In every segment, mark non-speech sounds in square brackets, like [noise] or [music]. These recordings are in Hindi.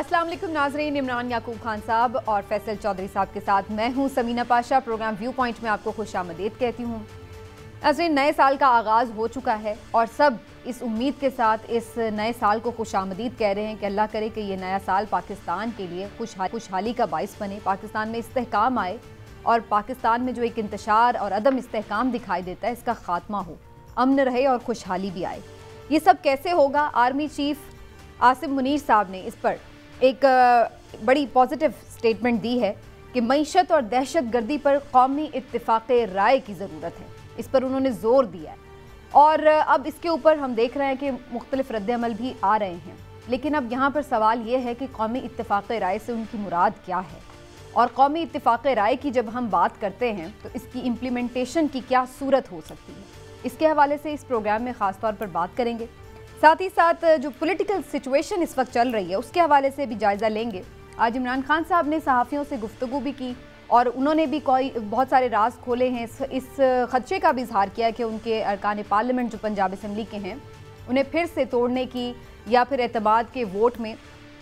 अस्सलाम वालेकुम नाजरीन इमरान याकूब खान साहब और फैसल चौधरी साहब के साथ मैं हूं Samina Pasha program viewpoint में आपको खुश आमदीद कहती हूं नाजरीन नए साल का आगाज़ हो चुका है और सब इस उम्मीद के साथ इस नए साल को खुश आमदीद कह रहे हैं कि अल्लाह करे कि ये नया साल पाकिस्तान के लिए खुशहाल खुशहाली का बायस बने पाकिस्तान में इसकाम आए और पाकिस्तान में जो एक इंतशार और अदम इसकाम दिखाई देता है इसका खात्मा हो अमन रहे और खुशहाली भी आए ये सब कैसे होगा आर्मी चीफ आसिफ मुनीर साहब ने इस पर एक बड़ी पॉजिटिव स्टेटमेंट दी है कि मीशत और दहशत गर्दी पर कौमी इतफाक़ राय की ज़रूरत है इस पर उन्होंने ज़ोर दिया है और अब इसके ऊपर हम देख रहे हैं कि मुख्तलिफ रद्दमल भी आ रहे हैं लेकिन अब यहाँ पर सवाल ये है कि कौमी इतफाक़ राय से उनकी मुराद क्या है और कौमी इतफाक़ राय की जब हम बात करते हैं तो इसकी इम्प्लीमेंटेशन की क्या सूरत हो सकती है इसके हवाले से इस प्रोग्राम में ख़ास तौर पर बात करेंगे साथ ही साथ जो पॉलिटिकल सिचुएशन इस वक्त चल रही है उसके हवाले से भी जायज़ा लेंगे आज इमरान खान साहब ने सहाफ़ियों से गुफ्तु भी की और उन्होंने भी कोई बहुत सारे राज खोले हैं इस, इस खदशे का भी इजहार किया कि उनके अरकान पार्लियामेंट जो पंजाब असम्बली के हैं उन्हें फिर से तोड़ने की या फिर अतमाद के वोट में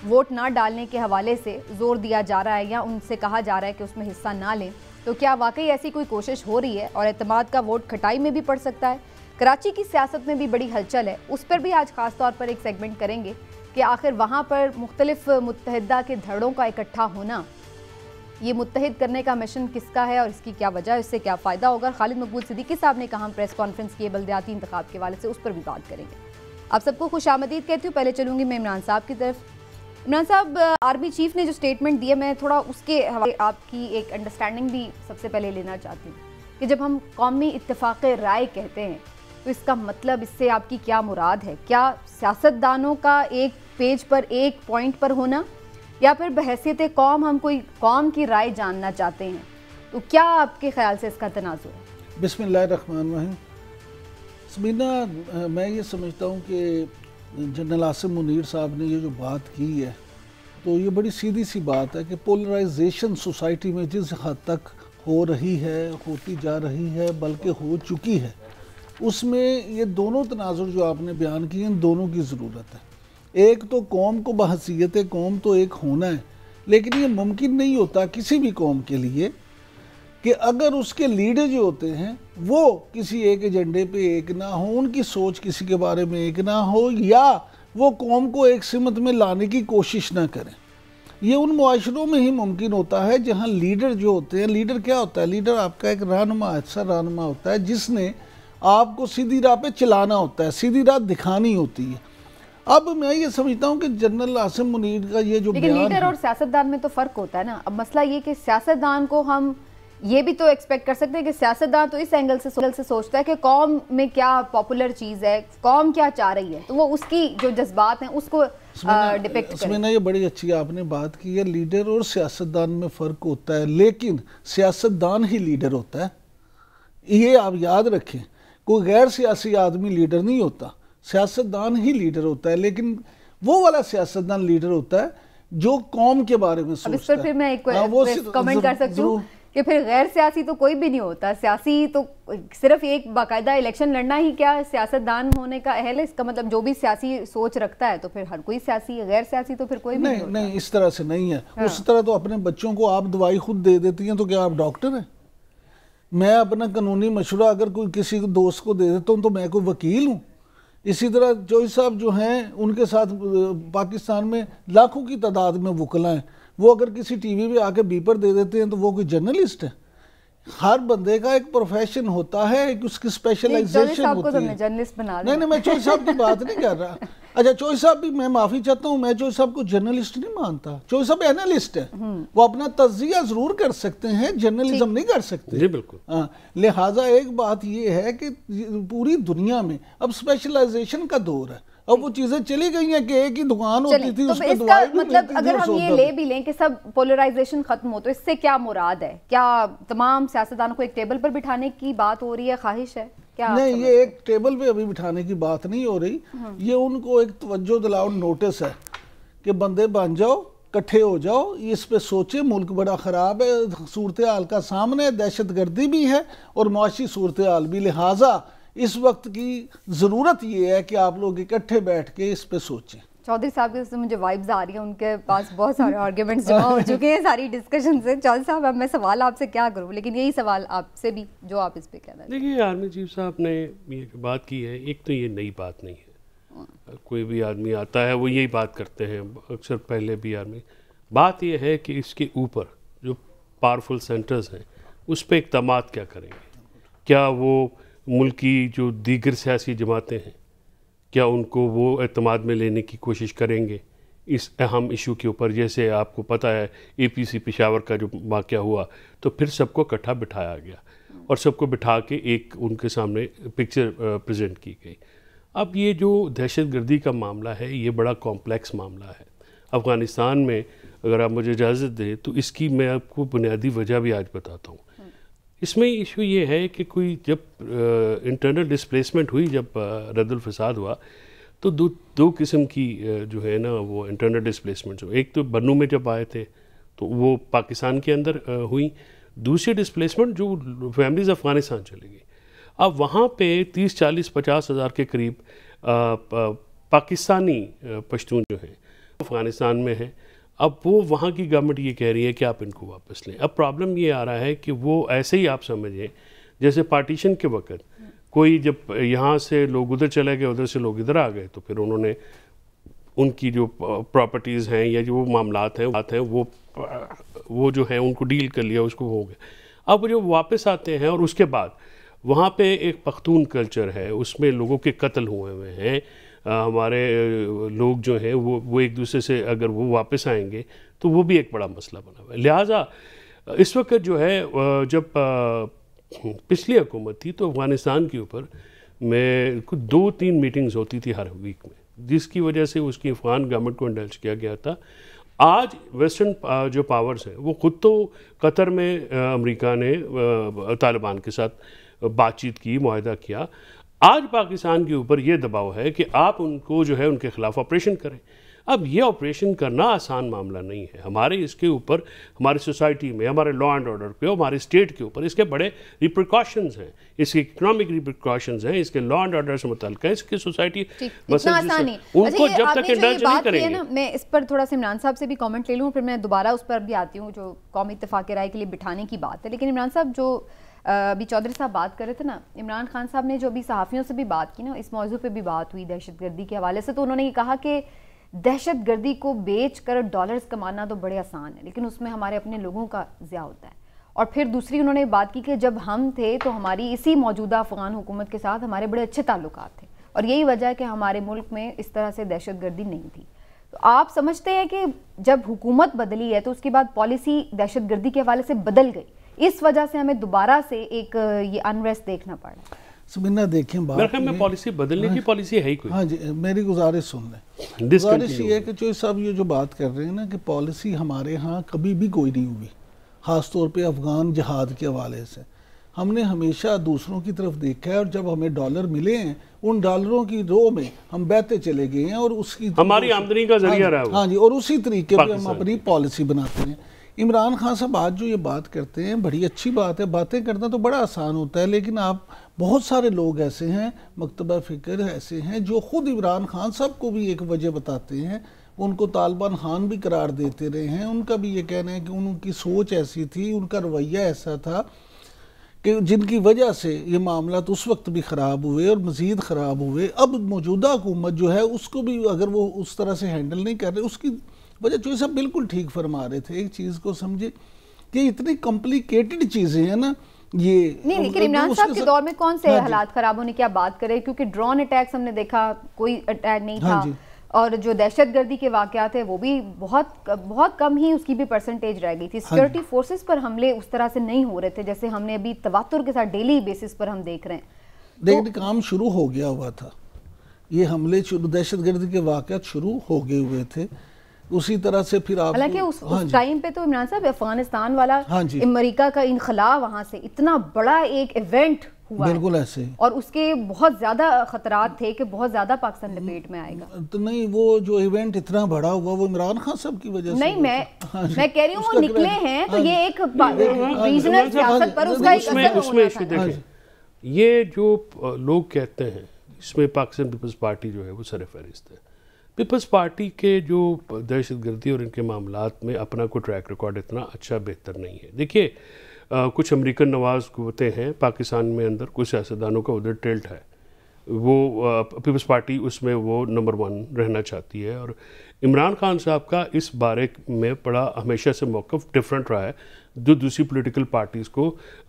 वोट ना डालने के हवाले से जोर दिया जा रहा है या उनसे कहा जा रहा है कि उसमें हिस्सा ना लें तो क्या वाकई ऐसी कोई कोशिश हो रही है और अतमाद का वोट खटाई में भी पड़ सकता है कराची की सियासत में भी बड़ी हलचल है उस पर भी आज खास तौर पर एक सेगमेंट करेंगे कि आखिर वहाँ पर मुख्तलिफ मुतहदा के धड़ों का इकट्ठा होना ये मुतहद करने का मिशन किसका है और इसकी क्या वजह है इससे क्या फ़ायदा होगा खालिद मकबूल सिद्दीकी साहब ने कहा प्रेस कॉन्फ्रेंस किए बलदयाती इंतब के वाले से उस पर भी बात करेंगे आप सबको खुश आमदीद कहती हूँ पहले चलूँगी मैं इमरान साहब की तरफ इमरान साहब आर्मी चीफ ने जो स्टेटमेंट दिया मैं थोड़ा उसके हवाले आपकी एक अंडरस्टैंडिंग भी सबसे पहले लेना चाहती हूँ कि जब हम कौमी इतफाक़ राय कहते हैं तो इसका मतलब इससे आपकी क्या मुराद है क्या सियासतदानों का एक पेज पर एक पॉइंट पर होना या फिर बहसीत कौम हम कोई कौम की राय जानना चाहते हैं तो क्या आपके ख्याल से इसका तनाजु है बिसमीम समीना मैं ये समझता हूँ कि जनरल आसिम मुनीर साहब ने ये जो बात की है तो ये बड़ी सीधी सी बात है कि पोलराइजेशन सोसाइटी में जिस हद तक हो रही है होती जा रही है बल्कि हो चुकी है उसमें ये दोनों तनाजुर जो आपने बयान किए इन दोनों की ज़रूरत है एक तो कौम को बहसीत कौम तो एक होना है लेकिन ये मुमकिन नहीं होता किसी भी कौम के लिए कि अगर उसके लीडर जो होते हैं वो किसी एक एजेंडे पे एक ना हो उनकी सोच किसी के बारे में एक ना हो या वो कौम को एक सिमत में लाने की कोशिश ना करें ये उन माशरों में ही मुमकिन होता है जहाँ लीडर जो होते हैं लीडर क्या होता है लीडर आपका एक रहनमा ऐसा अच्छा रहनमा होता है जिसने आपको सीधी राह पे चलाना होता है सीधी राह दिखानी होती है अब मैं ये समझता हूँ कि जनरल आसिम मुनीर का ये जो लेकिन लीडर और सियासतदान में तो फर्क होता है ना अब मसला ये कि सियासतदान को हम ये भी तो एक्सपेक्ट कर सकते हैं कि सियासतदान तो इस एंगल से से सोचता है कि कौम में क्या पॉपुलर चीज़ है कौम क्या चाह रही है तो वो उसकी जो जज्बात हैं उसको डिपेक्ट उसमें ना ये बड़ी अच्छी आपने बात की है लीडर और सियासतदान में फ़र्क होता है लेकिन सियासतदान ही लीडर होता है ये आप याद रखें कोई गैर सियासी आदमी लीडर नहीं होता सियासतदान ही लीडर होता है लेकिन वो वाला सियासतदान लीडर होता है जो कौम के बारे में सोचता है फिर मैं एक हाँ, वो कमेंट कर सकती हूँ कि फिर गैर सियासी तो कोई भी नहीं होता सियासी तो सिर्फ एक बाकायदा इलेक्शन लड़ना ही क्या सियासतदान होने का अहल है इसका मतलब जो भी सियासी सोच रखता है तो फिर हर कोई सियासी गैर सियासी तो फिर कोई नहीं नहीं, इस तरह से नहीं है हाँ। उस तरह तो अपने बच्चों को आप दवाई खुद दे देती हैं तो क्या आप डॉक्टर हैं मैं अपना कानूनी मशुरा अगर कोई किसी दोस्त को दे देता हूँ तो मैं कोई वकील हूँ इसी तरह चौहरी साहब जो हैं उनके साथ पाकिस्तान में लाखों की तादाद में वकला हैं वो अगर किसी टीवी पर आके बीपर दे देते हैं तो वो कोई जर्नलिस्ट है हर बंदे का एक प्रोफेशन होता है एक उसकी स्पेशलाइजेशन तो होती है जर्नलिस्ट बना नहीं नहीं मैं चौधरी साहब की बात नहीं कर रहा [laughs] अच्छा चोई साहब भी मैं माफ़ी चाहता हूँ मैं चोई साहब को जर्नलिस्ट नहीं मानता चोई साहब एनालिस्ट है हम्म। वो अपना तजिया ज़रूर कर सकते हैं जर्नलिज्म नहीं कर सकते बिल्कुल हाँ, लिहाजा एक बात ये है कि पूरी दुनिया में अब स्पेशलाइजेशन का दौर है अब वो चीजें चली गई हैं कि एक ही दुकान होती थी तो उसमें इसका मतलब अगर हम ये ले भी लें कि सब पोलराइजेशन खत्म हो तो इससे क्या मुराद है क्या तमाम सियासतदानों को एक टेबल पर बिठाने की बात हो रही है ख्वाहिश है क्या नहीं ये एक टेबल पे अभी बिठाने की बात नहीं हो रही हम्म। ये उनको एक तवज्जो दिलाओ नोटिस है कि बंदे बन जाओ कट्ठे हो जाओ इस पे सोचे मुल्क बड़ा ख़राब है सूरत हाल का सामने है दहशत गर्दी भी है और मुआशी सूरत हाल भी लिहाजा इस वक्त की ज़रूरत ये है कि आप लोग इकट्ठे बैठ के इस पे सोचें चौधरी साहब के से मुझे वाइब्स आ रही हैं उनके पास बहुत सारे आर्ग्यूमेंट्स [laughs] जमा हो चुके हैं सारी डिस्कशन से चौधरी साहब अब मैं सवाल आपसे क्या करूँ लेकिन यही सवाल आपसे भी जो आप इस पर कहना देखिए आर्मी चीफ साहब ने ये बात की है एक तो ये नई बात नहीं है हाँ। कोई भी आदमी आता है वो यही बात करते हैं अक्सर पहले भी आर्मी बात यह है कि इसके ऊपर जो पावरफुल सेंटर्स हैं उस पर इकदाम क्या करेंगे क्या वो मुल्क जो दीगर सियासी जमातें हैं क्या उनको वो अतमाद में लेने की कोशिश करेंगे इस अहम इशू के ऊपर जैसे आपको पता है एपीसी पेशावर का जो वाक़ हुआ तो फिर सबको इकट्ठा बिठाया गया और सबको बिठा के एक उनके सामने पिक्चर प्रेजेंट की गई अब ये जो दहशत गर्दी का मामला है ये बड़ा कॉम्प्लेक्स मामला है अफ़गानिस्तान में अगर आप मुझे इजाज़त दें तो इसकी मैं आपको बुनियादी वजह भी आज बताता हूँ इसमें इशू ये है कि कोई जब इंटरनल डिस्प्लेसमेंट हुई जब रद्दुल फसाद हुआ तो दो दो किस्म की जो है ना वो इंटरनल डिस्प्लेसमेंट जो एक तो बनू में जब आए थे तो वो पाकिस्तान के अंदर हुई दूसरी डिस्प्लेसमेंट जो फैमिलीज़ अफ़गानिस्तान चली गई अब वहाँ पे तीस चालीस पचास हज़ार के करीब पाकिस्तानी पश्तून जो हैं अफ़गानिस्तान में हैं अब वो वहाँ की गवर्नमेंट ये कह रही है कि आप इनको वापस लें अब प्रॉब्लम ये आ रहा है कि वो ऐसे ही आप समझें जैसे पार्टीशन के वक्त कोई जब यहाँ से लोग उधर चले गए उधर से लोग इधर आ गए तो फिर उन्होंने उनकी जो प्रॉपर्टीज़ हैं या जो मामला हैं बात हैं वो वो जो है उनको डील कर लिया उसको हो गया अब जो वापस आते हैं और उसके बाद वहाँ पे एक पख्तून कल्चर है उसमें लोगों के कत्ल हुए हुए हैं हमारे लोग जो हैं वो वो एक दूसरे से अगर वो वापस आएंगे तो वो भी एक बड़ा मसला बना हुआ है लिहाजा इस वक्त जो है जब पिछली हुकूमत थी तो अफ़गानिस्तान के ऊपर में कुछ दो तीन मीटिंग्स होती थी हर वीक में जिसकी वजह से उसकी अफ़गान गवर्नमेंट को इंडल्ज किया गया था आज वेस्टर्न जो पावर्स हैं वो ख़ुद तो कतर में अमेरिका ने तालिबान के साथ बातचीत की माहा किया आज पाकिस्तान के ऊपर ये दबाव है कि आप उनको जो है उनके खिलाफ ऑपरेशन करें अब ये ऑपरेशन करना आसान मामला नहीं है हमारे इसके ऊपर हमारी सोसाइटी में हमारे लॉ एंड ऑर्डर पे हमारे स्टेट के ऊपर इसके बड़े रिप्रिकॉशंस हैं इसके इकोनॉमिक रिप्रिकॉशंस हैं इसके लॉ एंड ऑर्डर से मुतल है इसकी सोसाइटी अच्छा, उनको जब तक इंडल्ज नहीं करेंगे ना मैं इस पर थोड़ा सा इमरान साहब से भी कॉमेंट ले लूँ फिर मैं दोबारा उस पर भी आती हूँ जो कौमी इतफाक़ राय के लिए बिठाने की बात है लेकिन इमरान साहब जो अभी चौधरी साहब बात कर रहे थे ना इमरान खान साहब ने जो अभी सहाफ़ियों से भी बात की ना इस मौजू पर भी बात हुई दहशत गर्दी के हवाले से तो उन्होंने ये कहा कि दहशत गर्दी को बेच कर डॉलर्स कमाना तो बड़े आसान है लेकिन उसमें हमारे अपने लोगों का ज़्या होता है और फिर दूसरी उन्होंने बात की कि जब हम थे तो हमारी इसी मौजूदा अफगान हुकूमत के साथ हमारे बड़े अच्छे ताल्लुक थे और यही वजह है कि हमारे मुल्क में इस तरह से दहशत गर्दी नहीं थी तो आप समझते हैं कि जब हुकूमत बदली है तो उसके बाद पॉलिसी दहशत गर्दी के हवाले से बदल गई इस वजह से हमें दोबारा से एक ये अनरेस्ट देखना पड़ रहा है देखें बात में पॉलिसी बदलने हाँ की पॉलिसी है ही कोई हाँ जी मेरी गुजारिश सुन लें गुजारिश ये है कि जो सब ये जो बात कर रहे हैं ना कि पॉलिसी हमारे यहाँ कभी भी कोई नहीं हुई ख़ास तौर पे अफ़गान जहाद के हवाले से हमने हमेशा दूसरों की तरफ देखा है और जब हमें डॉलर मिले हैं उन डॉलरों की रो में हम बहते चले गए हैं और उसकी हमारी आमदनी का जरिया हाँ रहा हाँ जी और उसी तरीके पर हम अपनी पॉलिसी बनाते हैं इमरान खान साहब आज जो ये बात करते हैं बड़ी अच्छी बात है बातें करना तो बड़ा आसान होता है लेकिन आप बहुत सारे लोग ऐसे हैं मकतबा फ़िक्र ऐसे हैं जो ख़ुद इमरान खान साहब को भी एक वजह बताते हैं उनको तालिबान खान भी करार देते रहे हैं उनका भी ये कहना है कि उनकी सोच ऐसी थी उनका रवैया ऐसा था कि जिनकी वजह से ये मामला तो उस वक्त भी ख़राब हुए और मज़ीद ख़राब हुए अब मौजूदा हुकूमत जो है उसको भी अगर वो उस तरह से हैंडल नहीं कर रहे उसकी वजह चूहे साहब बिल्कुल ठीक फरमा रहे थे एक चीज़ को समझे कि इतनी कॉम्प्लिकेटेड चीज़ें हैं ना ये नहीं लेकिन इमरान साहब के दौर में कौन से हाँ हालात खराब होने की आप बात करें क्योंकि ड्रोन अटैक्स हमने देखा कोई अटैक नहीं हाँ था और जो दहशत गर्दी के वाकत है वो भी बहुत बहुत कम ही उसकी भी परसेंटेज रह गई थी सिक्योरिटी हाँ फोर्सेज पर हमले उस तरह से नहीं हो रहे थे जैसे हमने अभी तवातुर के साथ डेली बेसिस पर हम देख रहे हैं देख तो, काम शुरू हो गया हुआ था ये हमले शुरू दहशत गर्दी के वाक़ शुरू हो गए हुए थे उसी तरह से फिर आप हालांकि उस, टाइम हाँ पे तो इमरान साहब अफगानिस्तान वाला हाँ जी अमेरिका का इनखला वहां से इतना बड़ा एक इवेंट हुआ बिल्कुल ऐसे और उसके बहुत ज्यादा खतरात थे कि बहुत ज्यादा पाकिस्तान लपेट में आएगा तो नहीं वो जो इवेंट इतना बड़ा हुआ वो इमरान खान साहब की वजह से नहीं मैं हाँ मैं कह रही हूँ वो निकले हैं तो हाँ ये एक रीजनल हाँ हाँ सियासत पर उसका ये जो लोग कहते हैं इसमें पाकिस्तान पीपल्स पार्टी जो है वो सर फहरिस्त है पीपल्स पार्टी के जो दहशत गर्दी और इनके मामला में अपना कोई ट्रैक रिकॉर्ड इतना अच्छा बेहतर नहीं है देखिए कुछ अमेरिकन नवाज कुतें हैं पाकिस्तान में अंदर कुछ सियासतदानों का उधर टेल्ट है वो पीपल्स पार्टी उसमें वो नंबर वन रहना चाहती है और इमरान खान साहब का इस बारे में बड़ा हमेशा से मौक़ डिफरेंट रहा है जो दूसरी पॉलिटिकल पार्टीज़ को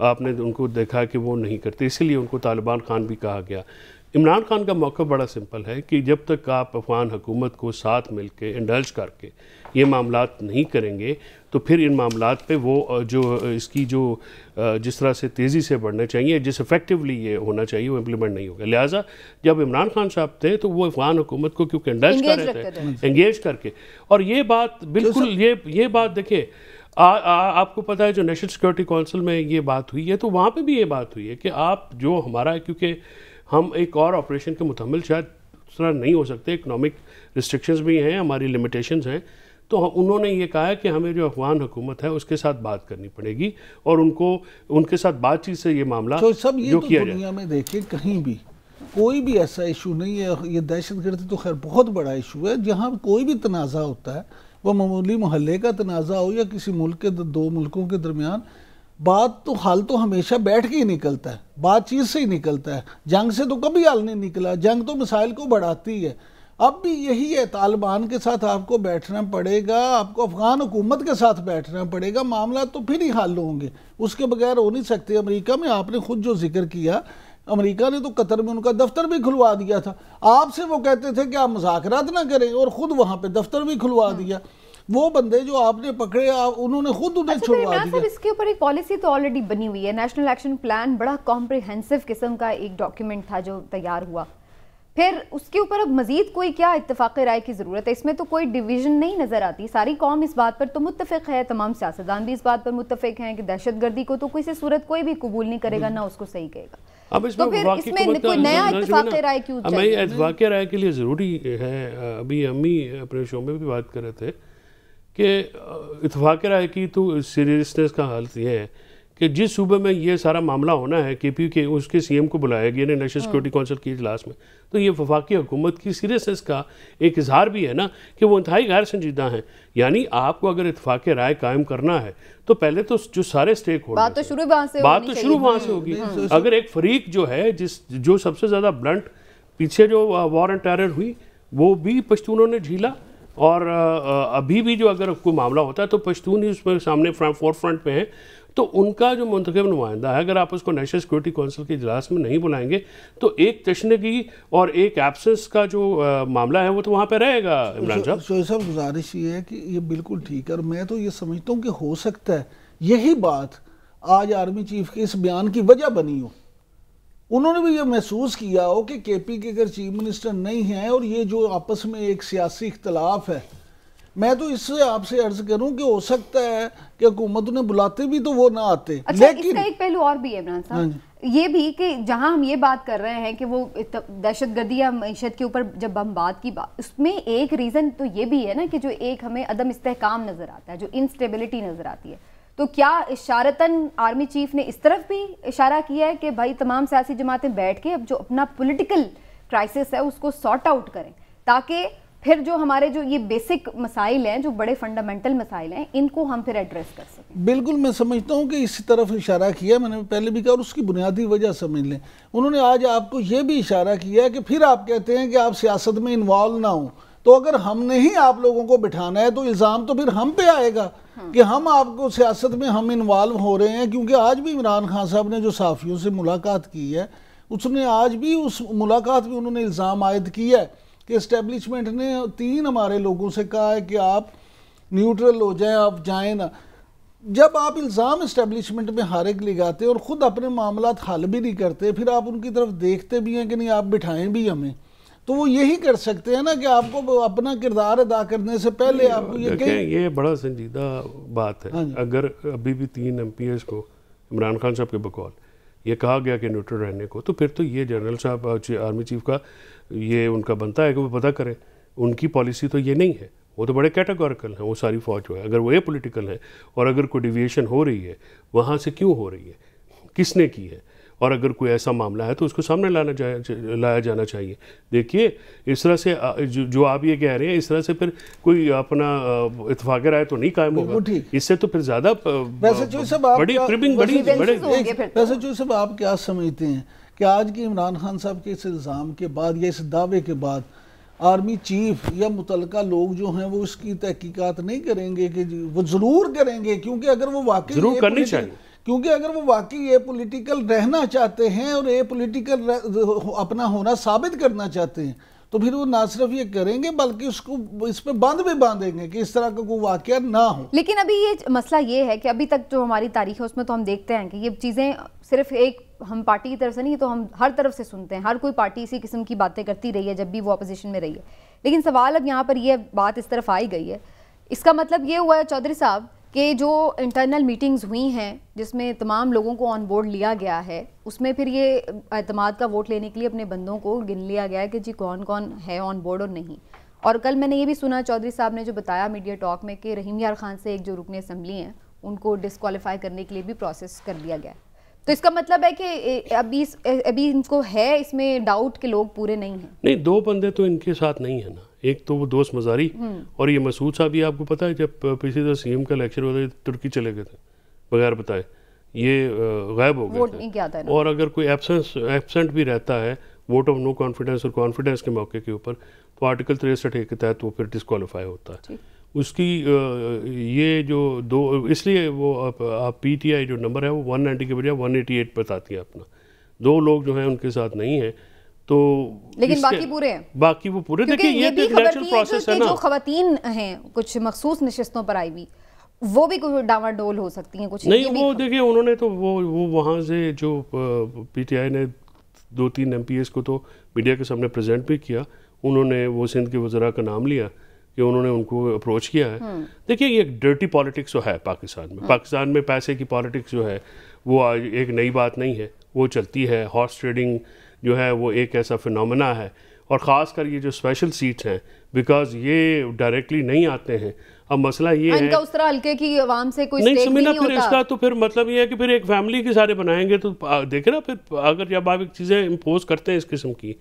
आपने उनको देखा कि वो नहीं करते इसीलिए उनको तालिबान खान भी कहा गया इमरान खान का मौका बड़ा सिंपल है कि जब तक आप अफगान हुकूमत को साथ मिल के इंडल्ज करके ये मामला नहीं करेंगे तो फिर इन मामला पे वो जो इसकी जो जिस तरह से तेज़ी से बढ़ना चाहिए जिस इफेक्टिवली ये होना चाहिए वो इम्प्लीमेंट नहीं होगा लिहाजा जब इमरान खान साहब थे तो वो अफगान हुकूमत को क्योंकि इंडल्ज कर रहे थे इंगेज करके और ये बात बिल्कुल ये ये बात देखिए आ, आ, आपको पता है जो नेशनल सिक्योरिटी काउंसिल में ये बात हुई है तो वहाँ पे भी ये बात हुई है कि आप जो हमारा क्योंकि हम एक और ऑपरेशन के मुतमिल शायद दूसरा नहीं हो सकते इकनॉमिक रिस्ट्रिक्शंस भी हैं हमारी लिमिटेशंस हैं तो उन्होंने ये कहा है कि हमें जो अफगान हुकूमत है उसके साथ बात करनी पड़ेगी और उनको उनके साथ बातचीत से ये मामला तो सब ये जो तो किया दुनिया में देखिए कहीं भी कोई भी ऐसा इशू नहीं है ये दहशत गर्दी तो खैर बहुत बड़ा इशू है जहाँ कोई भी तनाज़ा होता है वह मामूली महल्ले का तनाज़ा हो या किसी मुल्क के दो मुल्कों के दरमियान बात तो हल तो हमेशा बैठ के ही निकलता है बातचीत से ही निकलता है जंग से तो कभी हल नहीं निकला जंग तो मिसाइल को बढ़ाती है अब भी यही है तालिबान के साथ आपको बैठना पड़ेगा आपको अफगान हुकूमत के साथ बैठना पड़ेगा मामला तो फिर ही हल होंगे उसके बगैर हो नहीं सकते अमरीका में आपने खुद जो जिक्र किया अमेरिका ने तो कतर में उनका दफ्तर भी खुलवा दिया था आपसे वो कहते थे कि आप मुजाकर ना करें और ख़ुद वहाँ पर दफ्तर भी खुलवा हाँ। दिया वो बंदे जो आपने पकड़े आप, उन्होंने खुद उन्हें अच्छा, छुड़वा दिया इसके ऊपर एक पॉलिसी तो ऑलरेडी बनी हुई है नेशनल एक्शन प्लान बड़ा कॉम्प्रिहेंसिव किस्म का एक डॉक्यूमेंट था जो तैयार हुआ फिर उसके ऊपर अब मजीद कोई क्या इतफाक़ राय की ज़रूरत है इसमें तो कोई डिवीजन नहीं नज़र आती सारी कौम इस बात पर तो मुतफिक है तमाम सियासतदान भी इस बात पर मुतफिक हैं कि दहशत गर्दी को तो किसी सूरत कोई भी कबूल नहीं करेगा ना उसको सही कहेगा अब इसमें तो फिर इसमें तो मतलब कोई नया इतफाक़ राय क्यों इतफाक़ राय के लिए ज़रूरी है अभी अम्मी अपने शो में भी बात कर रहे थे कि इतफाक़ राय की तो सीरियसनेस का हालत यह है कि जिस सूबे में ये सारा मामला होना है के पी के उसके सी एम को बुलाया गया नेशनल सिक्योरिटी काउंसिल की इजलास में तो ये वफाकी हुकूमत की सीरियसनेस का एक इजहार भी है ना कि वो इंतहाई गैर संजीदा हैं यानी आपको अगर इतफाक़ राय कायम करना है तो पहले तो जो सारे स्टेक होल्डर बात तो शुरू वहाँ से बात तो शुरू वहाँ से हम्म, होगी हम्म। अगर एक फरीक जो है जिस जो सबसे ज़्यादा ब्लंट पीछे जो वॉर एंड टेरर हुई वो भी पश्तूनों ने झीला और अभी भी जो अगर कोई मामला होता है तो पश्तून ही उसमें सामने फोर फ्रंट पे हैं तो उनका जो मंतखब नुमाइंदा है अगर आप उसको नेशनल सिक्योरिटी काउंसिल के इजलास में नहीं बुलाएंगे तो एक तशनगी और एक एबसेंस का जो आ, मामला है वो तो वहाँ पर रहेगा इमरान साहब शोए साहब गुजारिश ये है कि ये बिल्कुल ठीक है और मैं तो ये समझता हूँ कि हो सकता है यही बात आज आर्मी चीफ के इस बयान की वजह बनी हो उन्होंने भी ये महसूस किया हो कि के पी के अगर चीफ मिनिस्टर नहीं है और ये जो आपस में एक सियासी इख्तलाफ है मैं तो इससे आपसे अर्ज करूं कि हो सकता है कि हुकूमत उन्हें बुलाते भी तो वो ना आते अच्छा, लेकिन इसका एक पहलू और भी है इमरान साहब हाँ ये भी कि जहां हम ये बात कर रहे हैं कि वो दहशत गर्दी या मीशत के ऊपर जब हम बात की बात उसमें एक रीज़न तो ये भी है ना कि जो एक हमें अदम इस्तेकाम नज़र आता है जो इनस्टेबिलिटी नज़र आती है तो क्या इशारतन आर्मी चीफ ने इस तरफ भी इशारा किया है कि भाई तमाम सियासी जमातें बैठ के अब जो अपना पॉलिटिकल क्राइसिस है उसको सॉर्ट आउट करें ताकि फिर जो हमारे जो ये बेसिक मसाइल हैं जो बड़े फंडामेंटल मसाइल हैं इनको हम फिर एड्रेस कर सकें बिल्कुल मैं समझता हूँ कि इस तरफ इशारा किया मैंने पहले भी कहा और उसकी बुनियादी वजह समझ लें उन्होंने आज आपको ये भी इशारा किया है कि फिर आप कहते हैं कि आप सियासत में इन्वॉल्व ना हों तो अगर हमने ही आप लोगों को बिठाना है तो इल्ज़ाम तो फिर हम पे आएगा हाँ। कि हम आपको सियासत में हम इन्वॉल्व हो रहे हैं क्योंकि आज भी इमरान खान साहब ने जो साफ़ियों से मुलाकात की है उसने आज भी उस मुलाकात में उन्होंने इल्ज़ाम आयद किया है कि इस्टेब्लिशमेंट ने तीन हमारे लोगों से कहा है कि आप न्यूट्रल हो जाए आप जाए ना जब आप इल्ज़ाम इस्टेब्लिशमेंट में हारेक लगाते और ख़ुद अपने मामला हल भी नहीं करते फिर आप उनकी तरफ देखते भी हैं कि नहीं आप बिठाएं भी हमें तो वो यही कर सकते हैं ना कि आपको अपना किरदार अदा करने से पहले आपको ये देखें ये बड़ा संजीदा बात है हाँ अगर अभी भी तीन एम को इमरान खान साहब के बकौल ये कहा गया कि न्यूट्रल रहने को तो फिर तो ये जनरल साहब आर्मी चीफ का ये उनका बनता है कि वो पता करें उनकी पॉलिसी तो ये नहीं है वो तो बड़े कैटेगोरिकल हैं वो सारी फौज है अगर वो ए पोलिटिकल है और अगर कोई डिविएशन हो रही है वहाँ से क्यों हो रही है किसने की है और अगर कोई ऐसा मामला है तो उसको सामने लाना जाए लाया जाना चाहिए देखिए इस तरह से जो, आप ये कह रहे हैं इस तरह से फिर कोई अपना इतफाक राय तो नहीं कायम होगा इससे तो फिर ज़्यादा वैसे जो सब आप क्या समझते हैं कि आज के इमरान खान साहब के इस इल्ज़ाम के बाद या इस दावे के बाद आर्मी चीफ या मुतल लोग जो हैं वो उसकी तहकीकात नहीं करेंगे कि वो ज़रूर करेंगे क्योंकि अगर वो वाकई ज़रूर करनी चाहिए क्योंकि अगर वो वाकई ए पोलिटिकल रहना चाहते हैं और ए पोलिटिकल अपना होना साबित करना चाहते हैं तो फिर वो ना सिर्फ ये करेंगे बल्कि उसको इस पर बांध भी बांधेंगे कि इस तरह का कोई वाक्य ना हो लेकिन अभी ये मसला ये है कि अभी तक जो हमारी तारीख है उसमें तो हम देखते हैं कि ये चीज़ें सिर्फ एक हम पार्टी की तरफ से नहीं तो हम हर तरफ से सुनते हैं हर कोई पार्टी इसी किस्म की बातें करती रही है जब भी वो अपोजिशन में रही है लेकिन सवाल अब यहाँ पर यह बात इस तरफ आई गई है इसका मतलब ये हुआ है चौधरी साहब कि जो इंटरनल मीटिंग्स हुई हैं जिसमें तमाम लोगों को ऑन बोर्ड लिया गया है उसमें फिर ये अतमाद का वोट लेने के लिए अपने बंदों को गिन लिया गया है कि जी कौन कौन है ऑन बोर्ड और नहीं और कल मैंने ये भी सुना चौधरी साहब ने जो बताया मीडिया टॉक में कि रहीम यार खान से एक जो रुकने असम्बली हैं उनको डिसकॉलीफाई करने के लिए भी प्रोसेस कर लिया गया तो इसका मतलब है कि अभी अभी इनको है इसमें डाउट के लोग पूरे नहीं हैं नहीं दो बंदे तो इनके साथ नहीं है ना एक तो वो दोस्त मजारी हम्म। और ये मसूद साहब ये आपको पता है जब पिछली दफा एम का इलेक्शन होता है तुर्की चले गए थे बगैर बताए ये गायब हो गए और अगर कोई एबसेंस एबसेंट भी रहता है वोट ऑफ नो कॉन्फिडेंस और कॉन्फिडेंस के मौके के ऊपर तो आर्टिकल तिरसठ एक के तहत वो फिर डिसकॉलीफाई होता है उसकी ये जो दो इसलिए वो आप, आप पीटीआई जो नंबर है वो 190 के बजाय 188 बताती है अपना दो लोग जो हैं उनके साथ नहीं हैं तो लेकिन बाकी पूरे हैं बाकी वो पूरे देखिए ये, भी तो खबर प्रोसेस है, ना जो खवतीन हैं कुछ मखसूस नशस्तों पर आई हुई वो भी कुछ डावाडोल हो सकती हैं कुछ नहीं वो देखिए उन्होंने तो वो वो वहाँ से जो पीटीआई ने दो तीन एम को तो मीडिया के सामने प्रेजेंट भी किया उन्होंने वो सिंध के वजरा का नाम लिया कि उन्होंने उनको अप्रोच किया है हम्म। देखिए ये एक डर्टी पॉलिटिक्स जो है पाकिस्तान में हम्म। पाकिस्तान में पैसे की पॉलिटिक्स जो है वो आज एक नई बात नहीं है वो चलती है हॉर्स ट्रेडिंग जो है वो एक ऐसा फिनोमेना है और ख़ास कर ये जो स्पेशल सीट्स हैं बिकॉज ये डायरेक्टली नहीं आते हैं अब मसला ये है उस तरह हल्के की आवाम से कोई नहीं समझना फिर होता। इसका तो फिर मतलब ये है कि फिर एक फैमिली के सारे बनाएंगे तो देखे ना फिर अगर जब आप एक चीज़ें इम्पोज करते हैं इस किस्म की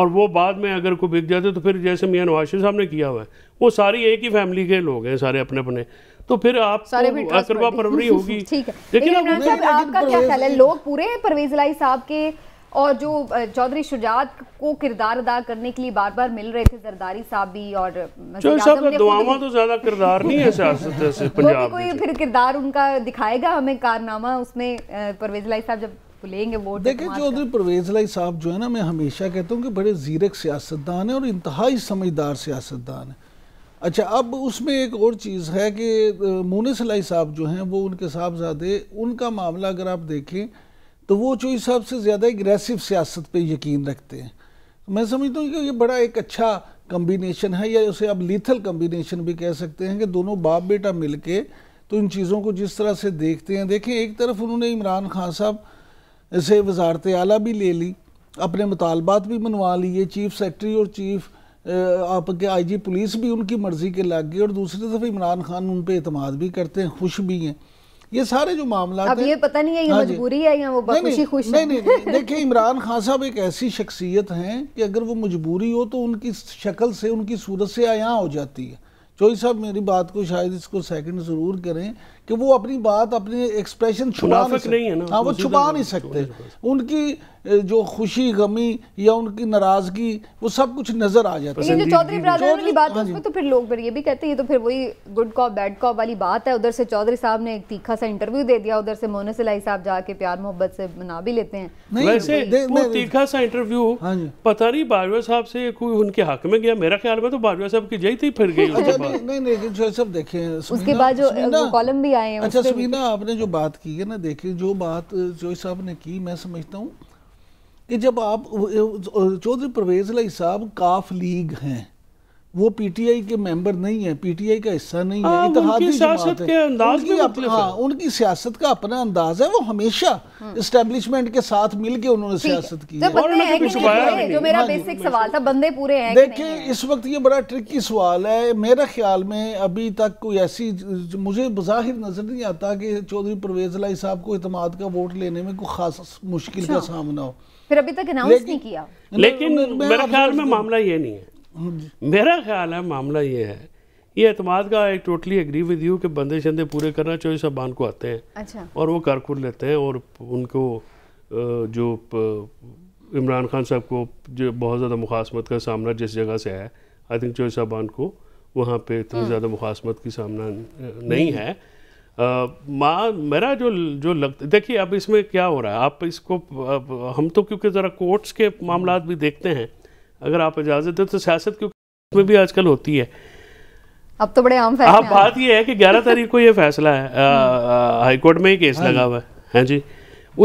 और वो बाद में अगर कोई बिक जाते तो फिर जैसे मियाँ नवाज साहब ने किया हुआ है वो सारी एक ही फैमिली के लोग हैं सारे अपने अपने तो फिर आप सारे अकरबा परवरी [laughs] होगी ठीक है लेकिन आपका क्या ख्याल है लोग पूरे परवेज लाई साहब के और जो चौधरी शुजात को किरदार अदा करने के लिए बार बार मिल रहे थे जरदारी साहब भी और दुआवा तो ज्यादा किरदार नहीं है सियासत से पंजाब कोई फिर किरदार उनका दिखाएगा हमें कारनामा उसमें परवेज लाई साहब जब देखिए चौधरी परवेज लाई साहब जो है ना मैं हमेशा कहता हूँ कि बड़े जीरक सियासतदान हैं और इंतहाई समझदार सियासतदान हैं अच्छा अब उसमें एक और चीज़ है कि मोनिस लाई साहब जो हैं वो उनके साहबजादे उनका मामला अगर आप देखें तो वो चोई साहब से ज़्यादा एग्रेसिव सियासत पे यकीन रखते हैं मैं समझता हूँ कि ये बड़ा एक अच्छा कम्बिनेशन है या उसे आप लीथल कम्बिनेशन भी कह सकते हैं कि दोनों बाप बेटा मिल के तो इन चीज़ों को जिस तरह से देखते हैं देखें एक तरफ उन्होंने इमरान खान साहब से वजारत आला भी ले ली अपने मुतालबात भी मनवा लिए चीफ सेक्रटरी और चीफ आपके आईजी पुलिस भी उनकी मर्ज़ी के लग गए और दूसरी तरफ इमरान खान उन पर अतमाद भी करते हैं खुश भी हैं ये सारे जो मामला अब ये पता नहीं है ये हाँ मजबूरी है या वो बखुशी खुश नहीं नहीं, नहीं देखिए इमरान खान साहब एक ऐसी शख्सियत हैं कि अगर वो मजबूरी हो तो उनकी शक्ल से उनकी सूरत से आया हो जाती है चोई साहब मेरी बात को शायद इसको सेकंड ज़रूर करें कि वो अपनी बात अपने एक्सप्रेशन छुपा नहीं, नहीं है ना हाँ वो छुपा नहीं सकते उनकी जो खुशी गमी या उनकी नाराजगी वो सब कुछ नजर आ जाता है चौधरी ब्रादर की बात हाँ उसमें तो फिर लोग ये भी कहते हैं ये तो फिर वही गुड कॉप बैड कॉप वाली बात है उधर से चौधरी साहब ने एक तीखा सा इंटरव्यू दे दिया उधर से मोहन सिलाई साहब जाके प्यार मोहब्बत से मना भी लेते हैं तीखा सा इंटरव्यू हाँ पता नहीं बाजवा साहब से कोई उनके हक में गया मेरा ख्याल में तो बाजवा साहब की जय थी फिर गई अच्छा, नहीं नहीं साहब देखे उसके बाद जो कॉलम भी आए हैं अच्छा सुमीना आपने जो बात की है ना देखिए जो बात जो साहब ने की मैं समझता हूँ कि जब आप चौधरी परवेज लाई साहब काफ लीग हैं वो पीटीआई के मेंबर नहीं है पीटीआई का हिस्सा नहीं आ, है हाँ, तो उनकी सियासत के अंदाज उनकी, अप, हाँ, उनकी सियासत का अपना अंदाज है वो हमेशा इस्टेब्लिशमेंट हम्म। के साथ मिलके उन्होंने सियासत की है। है तो जो मेरा हाँ बेसिक सवाल था बंदे पूरे हैं देखिए इस वक्त ये बड़ा ट्रिकी सवाल है मेरे ख्याल में अभी तक कोई ऐसी मुझे बाहिर नजर नहीं आता कि चौधरी परवेज लाई साहब को इतमाद का वोट लेने में कोई खास मुश्किल का अच्छा। सामना हो फिर अभी तक अनाउंस नहीं किया लेकिन मेरे ख्याल में मामला ये नहीं है मेरा ख्याल है मामला ये है ये अतमाद का एक टोटली एग्री विद यू कि बंदे शंदे पूरे करना चाहिए बान को आते हैं अच्छा। और वो कर खुल लेते हैं और उनको जो इमरान खान साहब को जो बहुत ज़्यादा मुखासमत का सामना जिस जगह से है आई थिंक चोई साहबान को वहाँ पे इतनी हम्म। ज़्यादा मुखासमत की सामना नहीं है माँ मेरा जो जो लग देखिए अब इसमें क्या हो रहा है आप इसको अब, हम तो क्योंकि ज़रा कोर्ट्स के मामला भी देखते हैं अगर आप इजाज़त दें तो सियासत क्योंकि में भी आजकल होती है अब तो बड़े आम फैसले आप बात ये है कि 11 तारीख को ये फैसला है हम्म। हाईकोर्ट में ही केस हाँ लगा हुआ है हैं हाँ जी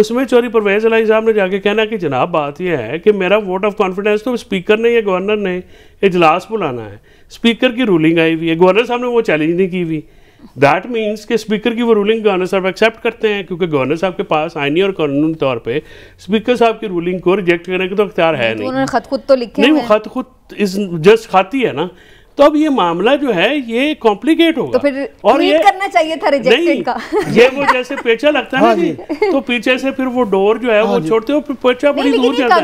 उसमें चौरी परवेज अलाई साहब ने जाके कहना कि जनाब बात यह है कि मेरा वोट ऑफ कॉन्फिडेंस तो स्पीकर ने या गवर्नर ने इजलास बुलाना है स्पीकर की रूलिंग आई हुई है गवर्नर साहब ने वो चैलेंज नहीं की हुई दैट मीन्स कि स्पीकर की वो रूलिंग गवर्नर साहब एक्सेप्ट करते हैं क्योंकि गवर्नर साहब के पास आईनी और कानूनी तौर पे स्पीकर साहब की रूलिंग को रिजेक्ट करने का तो अख्तियार है तो नहीं उन्होंने खत खुद तो लिखे नहीं वो खत खुद इस जस्ट खाती है ना तो अब ये मामला जो है ये कॉम्प्लिकेट होगा तो फिर और ये करना चाहिए था रिजेक्शन का। ये वो जैसे पेचा लगता है हाँ तो पीछे से फिर वो डोर जो है हाँ वो छोड़ते हो पेचा बड़ी दूर जाता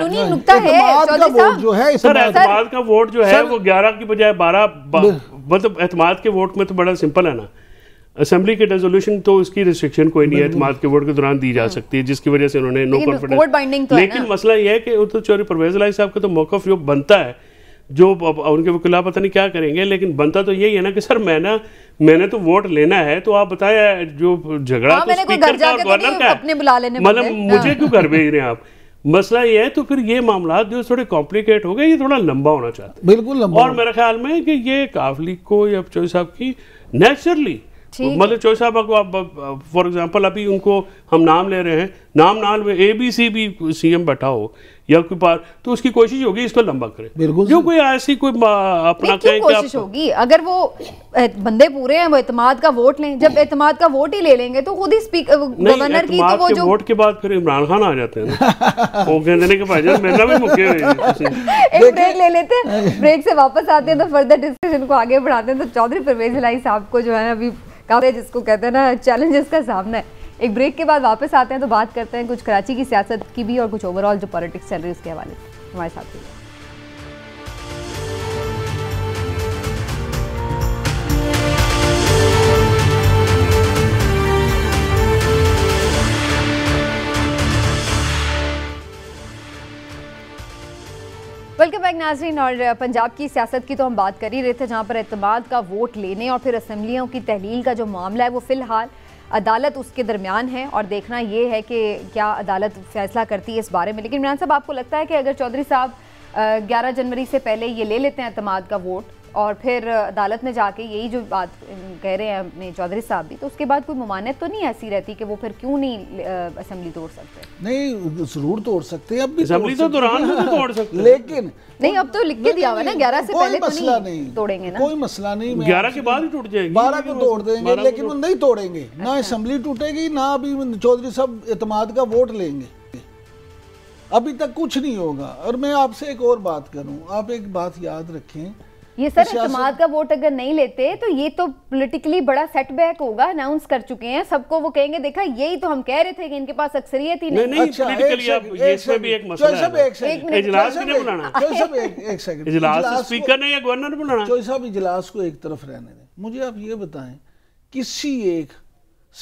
है है सर एतमाद का वोट जो है वो ग्यारह की बजाय बारह मतलब एतमाद के वोट में तो बड़ा सिंपल है ना असेंबली के रेजोल्यूशन तो उसकी रिस्ट्रिक्शन कोई नहीं है के वोट के दौरान दी जा हाँ। सकती है जिसकी वजह से उन्होंने नो कॉन्फिडेंस लेकिन तो मसला यह है कि तो चौरी परवेज लाई साहब का तो मौकफ जो बनता है जो उनके वकीला पता नहीं क्या करेंगे लेकिन बनता तो यही है ना कि सर मैं ना मैंने तो वोट लेना है तो आप बताया जो झगड़ा हाँ, तो स्पीकर का गवर्नर तो का मतलब मुझे हाँ। क्यों घर भेज रहे हैं आप मसला ये है तो फिर ये मामला जो थोड़े कॉम्प्लिकेट हो गए ये थोड़ा लंबा होना चाहता बिल्कुल और मेरे ख्याल में कि ये काफली को या चौधरी साहब की नेचुरली मतलब चोई साहब को आप फॉर एग्जांपल अभी उनको हम नाम ले रहे हैं नाम नाम में ए बी सी भी सीएम बैठा हो या कोई पार तो उसकी कोशिश होगी इसको लंबा करे बिल्कुल जो कोई ऐसी कोई अपना कहें कोशिश होगी अगर वो बंदे पूरे हैं वो एतमाद का वोट लें जब एतमाद का वोट ही ले लेंगे तो खुद ही स्पीकर गवर्नर की तो वो जो वोट के बाद फिर इमरान खान आ जाते हैं [laughs] वो कहते हैं कि भाई भाईजान मेरा भी मुख्य एक ब्रेक ले लेते हैं ब्रेक से वापस आते हैं तो फर्दर डिस्कशन को आगे बढ़ाते हैं तो चौधरी परवेज लाई साहब को जो है अभी काफी जिसको कहते हैं ना चैलेंजेस का सामना है एक ब्रेक के बाद वापस आते हैं तो बात करते हैं कुछ कराची की सियासत की भी और कुछ ओवरऑल जो पॉलिटिक्स चल रही है उसके हवाले हमारे साथ वेलकम बैक नाजरीन और पंजाब की सियासत की तो हम बात कर ही रहे थे जहाँ पर अतमाद का वोट लेने और फिर असम्बलियों की तहलील का जो मामला है वो फ़िलहाल अदालत उसके दरमियान है और देखना ये है कि क्या अदालत फैसला करती है इस बारे में लेकिन इमरान साहब आपको लगता है कि अगर चौधरी साहब ग्यारह जनवरी से पहले ये ले लेते हैं अतमाद का वोट और फिर अदालत में जाके यही जो बात कह रहे हैं अपने चौधरी साहब भी तो उसके बाद कोई ममानत तो नहीं ऐसी रहती कि वो फिर क्यों नहीं असम्बली तोड़ सकते नहीं जरूर तोड़ सकते अब भी असम्बली तो दौरान तो तोड़ सकते लेकिन नहीं अब तो लिख के दिया हुआ ना ग्यारह से पहले तो नहीं, नहीं तोड़ेंगे ना कोई मसला नहीं ग्यारह के बाद ही टूट जाएगी बारह को तोड़ देंगे लेकिन वो नहीं तोड़ेंगे ना अच्छा। असम्बली टूटेगी ना अभी चौधरी साहब एतमाद का वोट लेंगे अभी तक कुछ नहीं होगा और मैं आपसे एक और बात करूं आप एक बात याद रखें ये सर समाज का वोट अगर नहीं लेते तो ये तो पोलिटिकली बड़ा सेटबैक होगा अनाउंस कर चुके हैं सबको वो कहेंगे देखा यही तो हम कह रहे थे कि इनके पास अक्सरियत ही नहीं इजलास को एक तरफ रहने दें मुझे आप ये बताए किसी एक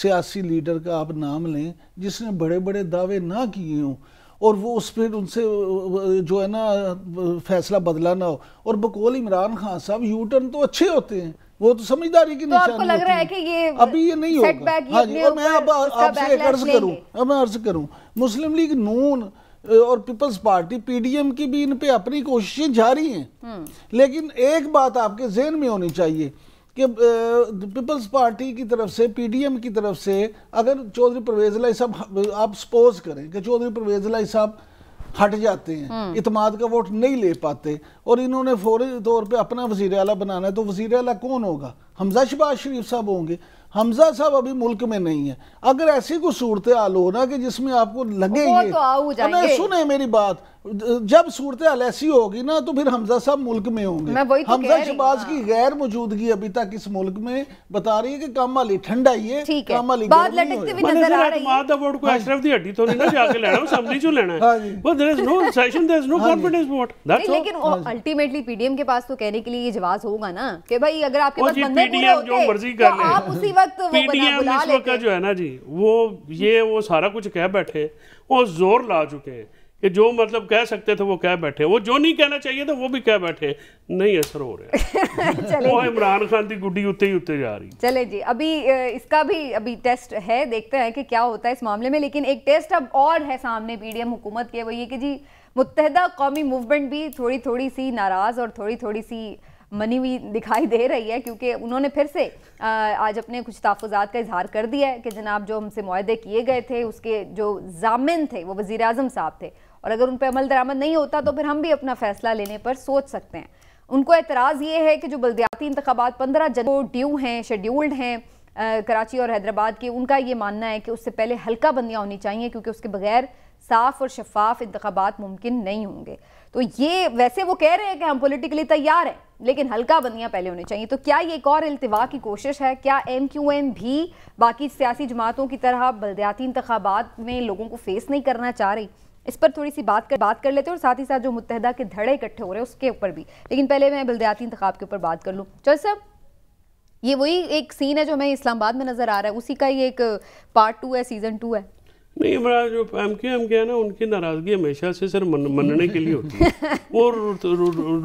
सियासी लीडर का आप नाम लें जिसने बड़े बड़े दावे ना किए हों और वो उस पर उनसे जो है ना फैसला बदला ना हो और बकौल इमरान खान साहब यूटर्न तो अच्छे होते हैं वो तो समझदारी की तो आपको लग रहा है कि ये अभी ये नहीं होगा हाँ जी और मैं अब आपसे एक अर्ज करूँ अब मैं अर्ज करूँ मुस्लिम लीग नून और पीपल्स पार्टी पीडीएम की भी इन पे अपनी कोशिशें जारी हैं हम्म। लेकिन एक बात आपके जेन में होनी चाहिए कि पीपल्स पार्टी की तरफ से पीडीएम की तरफ से अगर चौधरी परवेज लाई साहब आप सपोज करें कि चौधरी परवेज लाई साहब हट जाते हैं हम्म। इतमाद का वोट नहीं ले पाते और इन्होंने फौरी तौर पे अपना वजीर अला बनाना है तो वजीर अला कौन होगा हमजा शबाज शरीफ साहब होंगे हमजा साहब अभी मुल्क में नहीं है अगर ऐसी कोई सूरत आल हो ना कि जिसमें आपको लगे तो सुने मेरी बात जब सूरत ऐसी होगी ना तो फिर हमजा साहब मुल्क में होंगे तो हमजा शबाज की गैर मौजूदगी अभी तक इस मुल्क में बता रही है कि काम वाली ठंडा ही है काम वाली तो हाँ दी हड्डी हाँ हाँ लेकिन अल्टीमेटली पीडीएम के पास तो कहने के लिए ये जवाब होगा ना कि भाई अगर आपके पास बंदे मर्जी कर तो आप उसी वक्त पीडीएम इस वक्त जो है ना जी वो ये वो सारा कुछ कह बैठे और जोर ला चुके हैं कि जो मतलब कह सकते थे वो कह बैठे वो जो नहीं कहना चाहिए था वो भी कह बैठे नहीं असर हो रहा है [laughs] वो इमरान खान की गुड्डी उतरे ही उतरे जा रही चले जी अभी इसका भी अभी टेस्ट है देखते हैं कि क्या होता है इस मामले में लेकिन एक टेस्ट अब और है सामने पीडीएम हुकूमत के वो ये कि जी मुतहदा कौमी मूवमेंट भी थोड़ी थोड़ी सी नाराज़ और थोड़ी थोड़ी सी मनी हुई दिखाई दे रही है क्योंकि उन्होंने फिर से आज अपने कुछ तहफ़ात का इजहार कर दिया है कि जनाब जो हमसे माहदे किए गए थे उसके जो जामिन थे वो वज़ी साहब थे और अगर उन पर अमल दरामद नहीं होता तो फिर हम भी अपना फैसला लेने पर सोच सकते हैं उनको एतराज़ ये है कि जो बलदियाती इंतबात पंद्रह जन ड्यू हैं शेड्यूल्ड हैं कराची और हैदराबाद के उनका ये मानना है कि उससे पहले हल्का बंदियाँ होनी चाहिए क्योंकि उसके बगैर साफ और शफाफ इंतबात मुमकिन नहीं होंगे तो ये वैसे वो कह रहे हैं कि हम पोलिटिकली तैयार हैं लेकिन हल्का बंदियाँ पहले होनी चाहिए तो क्या ये एक और अल्तवा की कोशिश है क्या एम क्यू एम भी बाकी सियासी जमातों की तरह बलदियाती इंतबात में लोगों को फेस नहीं करना चाह रही इस पर थोड़ी सी बात कर बात कर लेते हैं और साथ ही साथ जो मुतहदा के धड़े इकट्ठे हो रहे हैं उसके ऊपर भी लेकिन पहले मैं बलदयाती इंतखाब के ऊपर बात कर लूँ चल साहब ये वही एक सीन है जो हमें इस्लामाबाद में नज़र आ रहा है उसी का ये एक पार्ट टू है सीज़न टू है नहीं बड़ा जो एम के एम के है ना उनकी नाराज़गी हमेशा से सर मन, मनने के लिए होती है वो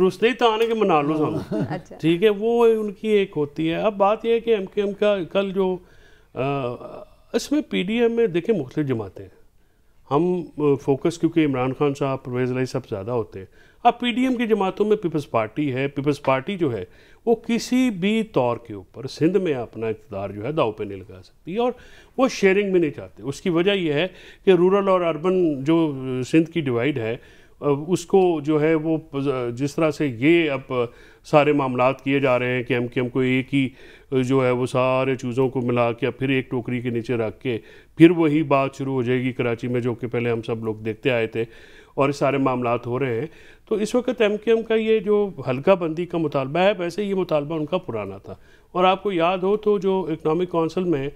रुसते ही तो आने के मना लो सामने अच्छा। ठीक है वो उनकी एक होती है अब बात यह है कि एम के एम का कल जो आ, इसमें पी डी एम में देखें मुख्तलिफ जमातें हैं हम फोकस क्योंकि इमरान खान साहब परवेज़ लाई साहब ज़्यादा होते हैं अब पीडीएम की जमातों में पीपल्स पार्टी है पीपल्स पार्टी जो है वो किसी भी तौर के ऊपर सिंध में अपना इकतदार जो है दाव पे नहीं लगा सकती और वो शेयरिंग भी नहीं चाहते उसकी वजह यह है कि रूरल और अर्बन जो सिंध की डिवाइड है उसको जो है वो जिस तरह से ये अब सारे मामला किए जा रहे हैं कि हम कि हमको एक ही जो है वो सारे चीज़ों को मिला के फिर एक टोकरी के नीचे रख के फिर वही बात शुरू हो जाएगी कराची में जो कि पहले हम सब लोग देखते आए थे और सारे मामला हो रहे हैं तो इस वक्त एम के एम का ये जो हल्का बंदी का मुतालबा है वैसे ये मुतालबा उनका पुराना था और आपको याद हो तो जो इकनॉमिक कौंसिल में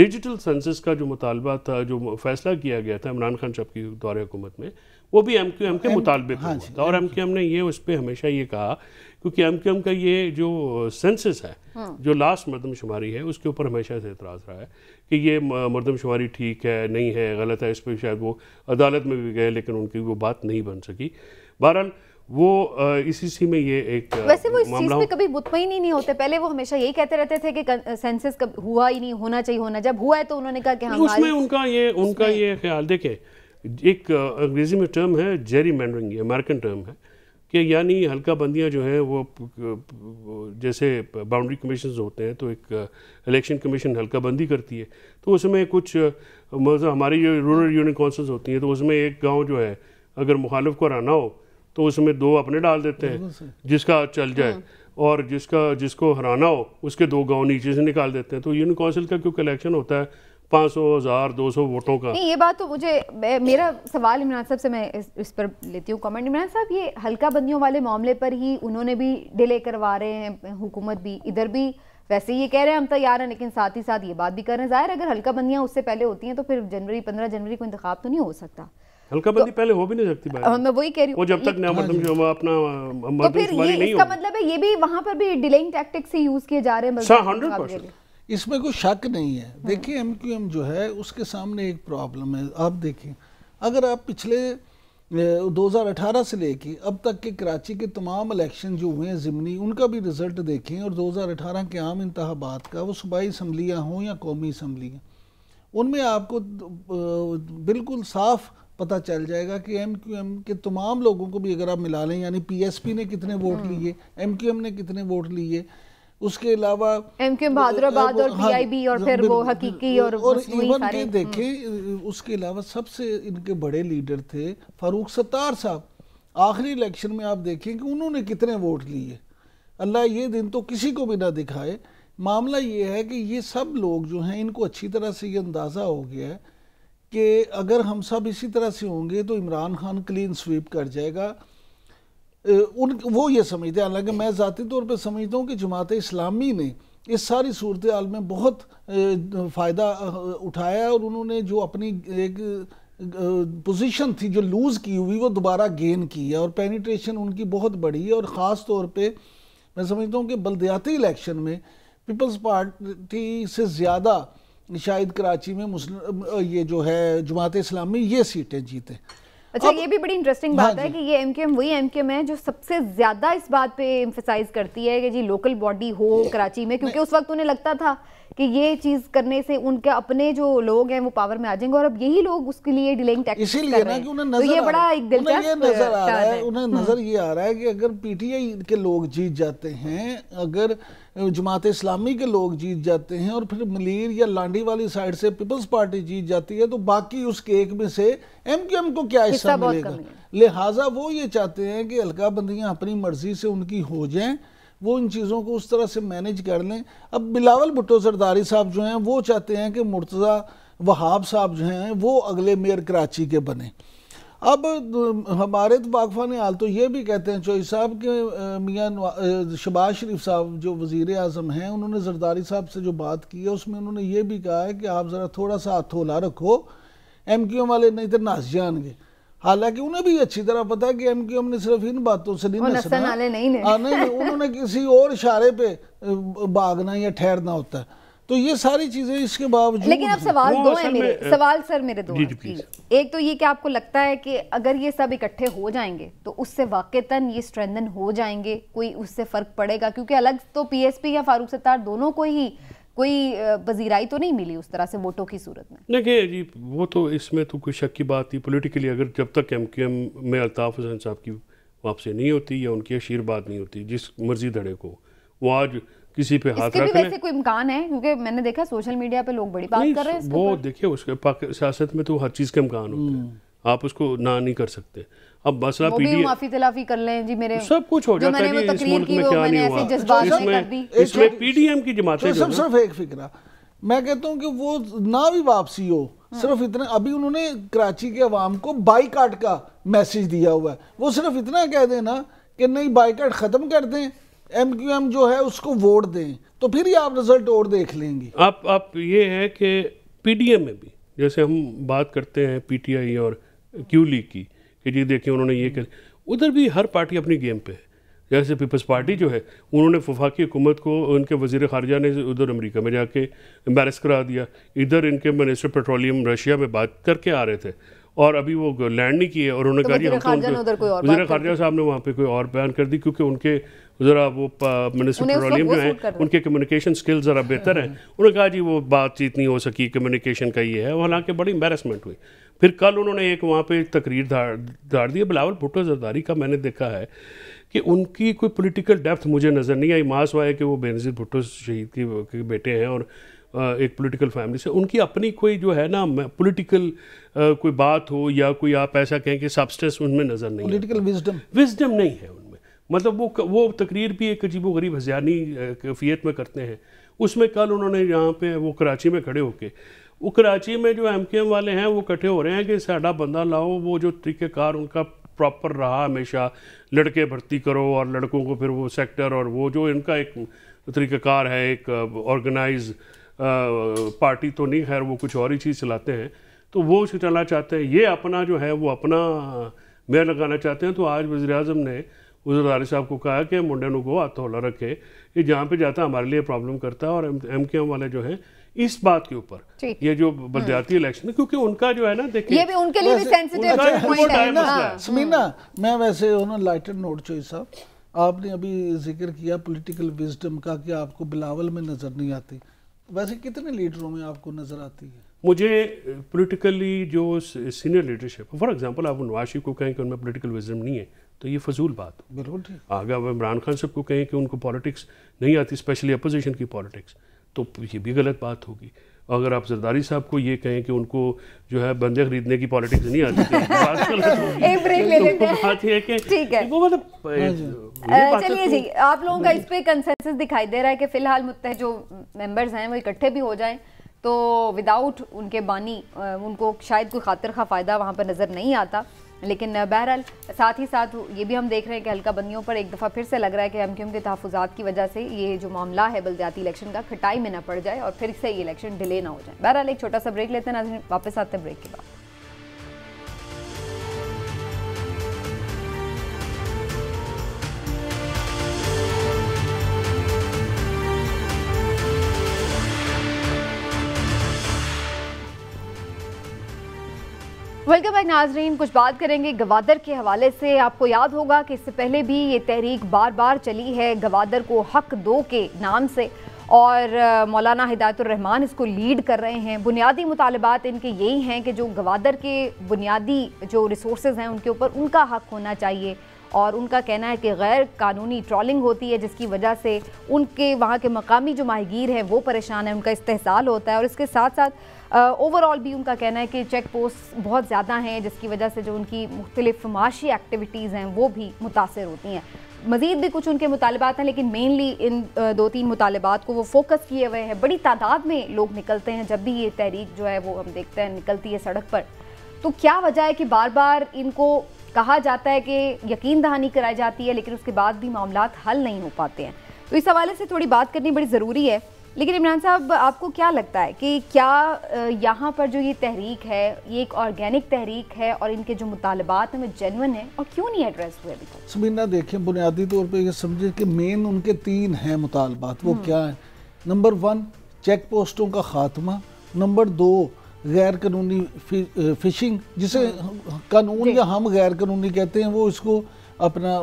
डिजिटल सेंसस का जो मुतालबा था जो फैसला किया गया था इमरान खान साहब की दौर हुकूमत में वो भी एम क्यू एम के मुतालबे पर हाँ हुआ था और एम क्यू एम ने ये उस पर हमेशा ये कहा क्योंकि एम क्यू एम का ये जो सेंसस है हाँ। जो लास्ट मरदमशुमारी है उसके ऊपर हमेशा से एतराज़ रहा है कि ये मरदमशुमारी ठीक है नहीं है गलत है इस पर शायद वो अदालत में भी गए लेकिन उनकी वो बात नहीं बन सकी बहरहाल वो इसी सी में ये एक वैसे वो इस चीज़ पे कभी मुतमिन ही नहीं होते पहले वो हमेशा यही कहते रहते थे कि सेंसस कब हुआ ही नहीं होना चाहिए होना जब हुआ है तो उन्होंने कहा कि हम हाँ, उसमें उनका ये उनका ये ख्याल देखें एक अंग्रेजी में टर्म है जेरी मैंडरिंग अमेरिकन टर्म है कि यानी हल्का बंदियाँ जो हैं वो जैसे बाउंड्री कमीशन होते हैं तो एक इलेक्शन कमीशन हल्का बंदी करती है तो उसमें कुछ मतलब हमारी जो रूरल यूनियन काउंसिल्स होती हैं तो उसमें एक गांव जो है अगर मुखालफ को हराना हो तो उसमें दो अपने डाल देते हैं जिसका चल जाए हाँ। और जिसका जिसको हराना हो उसके दो गाँव नीचे से निकाल देते हैं तो यूनियन काउंसिल का क्योंकि इलेक्शन होता है पाँच सौ हज़ार दो सौ वोटों का नहीं ये बात तो मुझे मेरा सवाल इमरान साहब से मैं इस, इस पर लेती हूँ कमेंट इमरान साहब ये हल्का बंदियों वाले मामले पर ही उन्होंने भी डिले करवा रहे हैं हुकूमत भी इधर भी वैसे ये कह रहे हैं हम तैयार हैं लेकिन साथ ही साथ ये बात भी कर रहे हैं ज़ाहिर अगर हल्का बंदियाँ उससे पहले होती हैं तो फिर जनवरी पंद्रह जनवरी को इंतखब तो नहीं हो सकता हल्का बंदी तो, पहले हो भी नहीं सकती भाई हाँ, मैं वही कह रही हूँ जब तक नया मतलब मर्दम अपना तो फिर ये इसका मतलब है ये भी वहाँ पर भी डिलेइंग टैक्टिक्स ही यूज किए जा रहे हैं हंड्रेड अच्छा, परसेंट इसमें कोई शक नहीं है हाँ। देखिए एम क्यू एम जो है उसके सामने एक प्रॉब्लम है आप देखिए अगर आप पिछले 2018 से लेके अब तक के कराची के तमाम इलेक्शन जो हुए हैं ज़मनी उनका भी रिज़ल्ट देखें और 2018 के आम इंतबात का वो सूबाई इसम्बलियाँ हों या कौमी इसम्बलियाँ उनमें आपको बिल्कुल साफ पता चल जाएगा कि एम क्यू एम के तमाम लोगों को भी अगर आप मिला लें यानी पी एस पी ने कितने वोट लिए एम क्यू एम ने कितने वोट लिए उसके अलावा एम के हैदराबाद और पीआईबी हाँ, और फिर वो हकीकी और और इवन के देखे उसके अलावा सबसे इनके बड़े लीडर थे फारूक सत्तार साहब आखिरी इलेक्शन में आप देखें कि उन्होंने कितने वोट लिए अल्लाह ये दिन तो किसी को भी ना दिखाए मामला ये है कि ये सब लोग जो हैं इनको अच्छी तरह से ये अंदाज़ा हो गया है कि अगर हम सब इसी तरह से होंगे तो इमरान खान क्लीन स्वीप कर जाएगा उन वो ये समझते हैं हालांकि मैं ज़ाती तौर पर समझता हूँ कि जमात इस्लामी ने इस सारी सूरत हाल में बहुत फ़ायदा उठाया और उन्होंने जो अपनी एक पोजीशन थी जो लूज़ की हुई वो दोबारा गेन की है और पेनिट्रेशन उनकी बहुत बड़ी है और ख़ास तौर पे मैं समझता हूँ कि बलदयाती इलेक्शन में पीपल्स पार्टी से ज़्यादा शायद कराची में मुस्लिम ये जो है जमात इस्लामी ये सीटें जीते अच्छा ये भी बड़ी इंटरेस्टिंग बात हाँ है कि ये एमकेएम वही एमकेएम है जो सबसे ज्यादा इस बात पे एम्फेसाइज करती है कि जी लोकल बॉडी हो कराची में क्योंकि उस वक्त उन्हें लगता था कि ये चीज करने से उनके अपने जो लोग हैं वो पावर में आ जाएंगे और अब यही लोग उसके लिए डिलेइंग टैक्टिक्स कर रहे हैं तो ये बड़ा एक दिलचस्प नजर आ रहा है उन्हें नजर हम्म। ये आ रहा है कि अगर पीटीआई के लोग जीत जाते हैं अगर जमात इस्लामी के लोग जीत जाते हैं और फिर मलिर या लांडी वाली साइड से पीपल्स पार्टी जीत जाती है तो बाकी उस केक में से एम क्यू एम को क्या हिस्सा मिलेगा लिहाजा वो ये चाहते हैं कि हल्का बंदियाँ अपनी मर्जी से उनकी हो जाएँ वो इन चीज़ों को उस तरह से मैनेज कर लें अब बिलावल भुट्टो सरदारी साहब जो हैं वो चाहते हैं कि मुर्तज़ा वहाब साहब जो हैं वो अगले मेयर कराची के बने अब हमारे तो बागफान हाल तो ये भी कहते हैं चौहरी साहब के मियाँ शबाज शरीफ साहब जो वज़ी अजम हैं उन्होंने जरदारी साहब से जो बात की है उसमें उन्होंने ये भी कहा है कि आप ज़रा थोड़ा सा हथोला रखो एम क्यू एम वाले नहीं तो नाच जाएंगे हालांकि उन्हें भी अच्छी तरह पता है कि एम क्यू एम ने सिर्फ इन बातों से नहीं नहीं, हाँ, नहीं, नहीं उन्होंने किसी और इशारे पे भागना या ठहरना होता है तो ये सारी चीजें इसके बावजूद लेकिन अब सवाल दो है मेरे सवाल सर मेरे दो एक तो ये कि आपको लगता है कि अगर ये सब इकट्ठे हो जाएंगे तो उससे वाकता ये स्ट्रेंथन हो जाएंगे कोई उससे फर्क पड़ेगा क्योंकि अलग तो पीएसपी या फारूक सत्तार दोनों को ही कोई पजीराई तो नहीं मिली उस तरह से वोटों की सूरत में देखिए जी वो तो इसमें तो कोई शक की बात थी पोलिटिकली अगर जब तक एम क्यू एम में अल्ताफ़ हुसैन साहब की वापसी नहीं होती या उनकी आशीर्वाद नहीं होती जिस मर्जी धड़े को वो आज किसी पे हाथ रख वैसे कोई इम्कान है क्योंकि मैंने देखा सोशल मीडिया पे लोग बड़ी बात कर रहे हैं वो देखिए उसके सियासत में तो हर चीज़ के इम्कान होते हैं हम्म। आप उसको ना नहीं कर सकते अब मसला पीडीए माफी तलाफी कर लें जी मेरे सब कुछ हो जाता है इस मुल्क में क्या नहीं हुआ तो इसमें इसमें पीडीएम की जमातें तो सब सिर्फ एक फिक्र मैं कहता हूँ कि वो ना भी वापसी हो हाँ। सिर्फ इतना अभी उन्होंने कराची के अवाम को बाईकाट का मैसेज दिया हुआ है वो सिर्फ इतना कह देना कि नहीं बाईकाट ख़त्म कर दें एम जो है उसको वोट दें तो फिर ही आप रिजल्ट और देख लेंगे आप आप ये है कि पीडीएम में भी जैसे हम बात करते हैं पीटीआई और क्यू लीग की कि जी देखिए उन्होंने ये कर उधर भी हर पार्टी अपनी गेम पे है जैसे पीपल्स पार्टी जो है उन्होंने वफाकी हुकूमत को उनके वजीर खारजा ने उधर अमेरिका में जाके एम्बेरस करा दिया इधर इनके मिनिस्टर पेट्रोलियम रशिया में बात करके आ रहे थे और अभी वो लैंड नहीं किए और उन्होंने तो कहा कि हम तो वजीर खारजा साहब ने वहाँ पर कोई और बयान कर दी क्योंकि उनके ज़रा वो मिनिस्टर पेट्रोलियम जो है उनके कम्युनिकेशन स्किल ज़रा बेहतर हैं उन्होंने कहा जी वो बातचीत नहीं हो सकी कम्युनिकेशन का ये है हालांकि बड़ी एम्बेरसमेंट हुई फिर कल उन्होंने एक वहाँ पर तकरीर धार दी बिलावल भुट्टो जरदारी का मैंने देखा है कि उनकी कोई पोलिटिकल डेप्थ मुझे नज़र नहीं आई मास हुआ है कि वो बेनजीर भुट्टो शहीद के बेटे हैं और एक पॉलिटिकल फैमिली से उनकी अपनी कोई जो है ना पॉलिटिकल कोई बात हो या कोई आप ऐसा कहें कि सब्सटेंस उनमें नज़र नहीं पॉलिटिकल विजडम विजडम नहीं है उनमें मतलब वो वो तकरीर भी एक अजीब गरीब हजियानी कैफियत में करते हैं उसमें कल उन्होंने यहाँ पे वो कराची में खड़े होके वो कराची में जो एम के एम वाले हैं वो इकट्ठे हो रहे हैं कि साढ़ा बंदा लाओ वो जो तरीक़ेकार उनका प्रॉपर रहा हमेशा लड़के भर्ती करो और लड़कों को फिर वो सेक्टर और वो जो इनका एक तरीक़ेकार है एक ऑर्गेनाइज पार्टी तो नहीं खैर वो कुछ और ही चीज़ चलाते हैं तो वो चलाना चाहते हैं ये अपना जो है वो अपना मेयर लगाना चाहते हैं तो आज वज़ी अजम ने उधर आर साहब को कहा कि मुंडे नो को हथौला रखे ये जहाँ पे जाता हमारे लिए प्रॉब्लम करता है और एम के एम वाले जो है इस बात के ऊपर ये जो हम्म। बलदियाती इलेक्शन क्योंकि उनका जो है ना देखिए ये भी उनके लिए भी सेंसिटिव हाँ। समीना मैं वैसे ऑन लाइटर नोट चोई साहब आपने अभी जिक्र किया पॉलिटिकल विजडम का कि आपको बिलावल में नजर नहीं आती वैसे कितने लीडरों में आपको नजर आती है मुझे पॉलिटिकली जो सीनियर लीडरशिप फॉर एग्जांपल आप नवाशी को कहें कि उनमें पॉलिटिकल विजडम नहीं है तो ये फजूल बात बिल्कुल आगे अब इमरान खान साहब को कहें कि उनको पॉलिटिक्स नहीं आती स्पेशली अपोजिशन की पॉलिटिक्स तो ये भी गलत बात होगी अगर आप जरदारी साहब को ये कहें कि उनको जो है बंदे खरीदने की पॉलिटिक्स नहीं आती तो [laughs] ब्रेक ले तो वो मतलब हाँ तो चलिए जी आप लोगों का इस पे कंसेंसस दिखाई दे रहा है कि फिलहाल मुतह जो मेंबर्स हैं वो इकट्ठे भी हो जाएं तो विदाउट उनके बानी उनको शायद कोई खातिर खा फ़ायदा वहाँ पर नज़र नहीं आता लेकिन बहरहाल साथ ही साथ ये भी हम देख रहे हैं कि हल्का बंदियों पर एक दफ़ा फिर से लग रहा है कि एम के तहफात की वजह से ये जो मामला है बलदियाती इलेक्शन का खटाई में ना पड़ जाए और फिर से ये इलेक्शन डिले ना हो जाए बहरहाल एक छोटा सा ब्रेक लेते हैं नाजन वापस आते हैं ब्रेक के बाद वेलकम बैक नाजरीन कुछ बात करेंगे गवादर के हवाले से आपको याद होगा कि इससे पहले भी ये तहरीक बार बार चली है गवादर को हक दो के नाम से और मौलाना हिदायतरहमान इसको लीड कर रहे हैं बुनियादी मुतालबात इनके यही हैं कि जो गवादर के बुनियादी जो रिसोर्स हैं उनके ऊपर उनका हक होना चाहिए और उनका कहना है कि गैर कानूनी ट्रॉलिंग होती है जिसकी वजह से उनके वहाँ के मकामी जो माहगीर हैं वो परेशान है उनका इस्तेसाल होता है और इसके साथ साथ ओवरऑल भी उनका कहना है कि चेक पोस्ट बहुत ज़्यादा हैं जिसकी वजह से जो उनकी मुख्तलिफ माशी एक्टिविटीज़ हैं वो भी मुतासर होती हैं मज़ीद भी कुछ उनके मुतालबात हैं लेकिन मेनली इन दो तीन मुतालबात को वो फोकस किए हुए हैं बड़ी तादाद में लोग निकलते हैं जब भी ये तहरीक जो है वो हम देखते हैं निकलती है सड़क पर तो क्या वजह है कि बार बार इनको कहा जाता है कि यकीन दहानी कराई जाती है लेकिन उसके बाद भी मामला हल नहीं हो पाते हैं तो इस हवाले से थोड़ी बात करनी बड़ी ज़रूरी है लेकिन इमरान साहब आपको क्या लगता है कि क्या यहाँ पर जो ये तहरीक है ये एक ऑर्गेनिक तहरीक है और इनके जो मुतालबात हैं वो जेनवन है और क्यों नहीं एड्रेस हुए अभी तक समीना देखें बुनियादी तौर पर यह समझे कि मेन उनके तीन हैं मुतालबात वो हम्म। क्या है नंबर वन चेक पोस्टों का खात्मा नंबर दो गैर कानूनी फि, फिशिंग जिसे हम्म। कानून या हम गैर कानूनी कहते हैं वो इसको अपना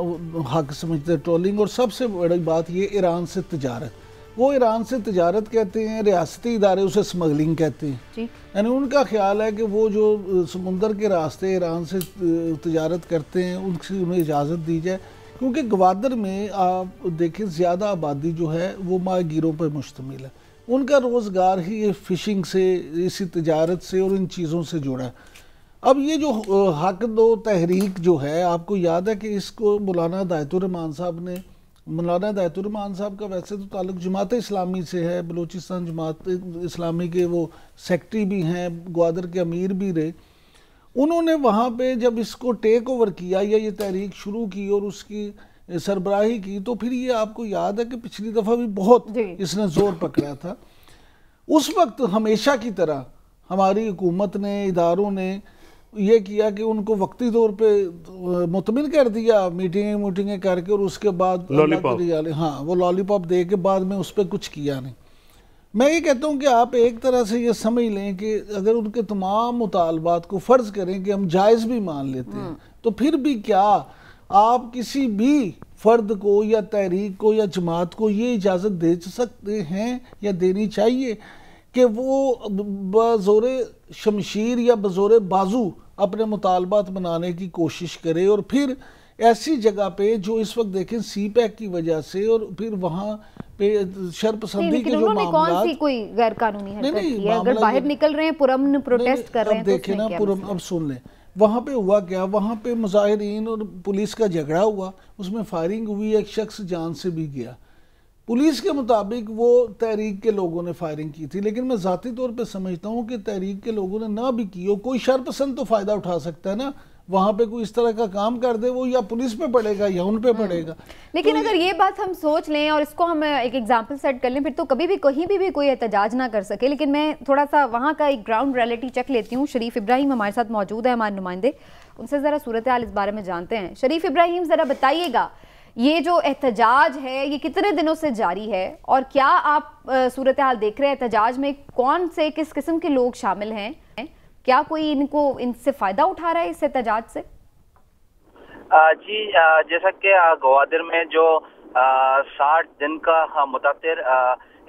हक समझते हैं ट्रोलिंग और सबसे बड़ी बात ये ईरान से तजारत वो ईरान से तजारत कहते हैं रियासती इदारे उसे स्मगलिंग कहते हैं यानी उनका ख्याल है कि वो जो समुंदर के रास्ते ईरान से तजारत करते हैं उनसे उन्हें इजाज़त दी जाए क्योंकि गवादर में आप देखें ज़्यादा आबादी जो है वो माहगीरों पर मुश्तमिल है उनका रोज़गार ही ये फ़िशिंग से इसी तजारत से और इन चीज़ों से जुड़ा है अब ये जो हक दो तहरीक जो है आपको याद है कि इसको मौलाना हदायतुररहमान साहब ने मौलाना दायतुरमान साहब का वैसे तो ताल्लुक जमात इस्लामी से है बलूचिस्तान जमात इस्लामी के वो सेक्रेटरी भी हैं ग्वादर के अमीर भी रहे उन्होंने वहाँ पे जब इसको टेक ओवर किया या ये तहरीक शुरू की और उसकी सरबराही की तो फिर ये आपको याद है कि पिछली दफ़ा भी बहुत इसने जोर पकड़ा था उस वक्त हमेशा की तरह हमारी हुकूमत ने इदारों ने ये किया कि उनको वक्ती तौर पे मुतमिन कर दिया मीटिंगें मीटिंगें करके और उसके बाद लॉलीपॉप हाँ वो लॉलीपॉप दे के बाद में उस पर कुछ किया नहीं मैं ये कहता हूँ कि आप एक तरह से ये समझ लें कि अगर उनके तमाम मुतालबात को फ़र्ज़ करें कि हम जायज़ भी मान लेते हैं हम्म। तो फिर भी क्या आप किसी भी फ़र्द को या तहरीक को या जमात को ये इजाज़त दे सकते हैं या देनी चाहिए कि वो बज़ोर शमशीर या बज़ोर बाजू अपने मुतालबात बनाने की कोशिश करे और फिर ऐसी जगह पे जो इस वक्त देखें सी पैक की वजह से और फिर वहाँ पे शर्पसंदी के जो मामला कौन सी कोई गैर कानूनी नहीं, नहीं, अगर बाहर निकल रहे हैं पुरम प्रोटेस्ट कर रहे हैं तो देखे ना पुरम अब सुन लें वहाँ पे हुआ क्या वहाँ पे मुजाहरीन और पुलिस का झगड़ा हुआ उसमें फायरिंग हुई एक शख्स जान से भी गया पुलिस के मुताबिक वो तहरीक के लोगों ने फायरिंग की थी लेकिन मैं ज़ाती तौर पे समझता हूँ कि तहरीक के लोगों ने ना भी की हो कोई शरपसंद तो फ़ायदा उठा सकता है ना वहाँ पे कोई इस तरह का काम कर दे वो या पुलिस पे पड़ेगा या उन पे हाँ। पड़ेगा लेकिन तो अगर ये बात हम सोच लें और इसको हम एक एग्जांपल सेट कर लें फिर तो कभी भी कहीं भी, भी कोई एहतजाज ना कर सके लेकिन मैं थोड़ा सा वहाँ का एक ग्राउंड रियलिटी चेक लेती हूँ शरीफ इब्राहिम हमारे साथ मौजूद है हमारे नुमाइंदे उनसे ज़रा सूरत हाल इस बारे में जानते हैं शरीफ इब्राहिम ज़रा बताइएगा ये जो एहतजाज है ये कितने दिनों से जारी है और क्या आप सूरत हाल देख रहे हैं एहतजाज में कौन से किस किस्म के लोग शामिल हैं क्या कोई इनको इनसे फ़ायदा उठा रहा है इस एहतजाज से आ, जी जैसा कि गवादर में जो साठ दिन का मुतातर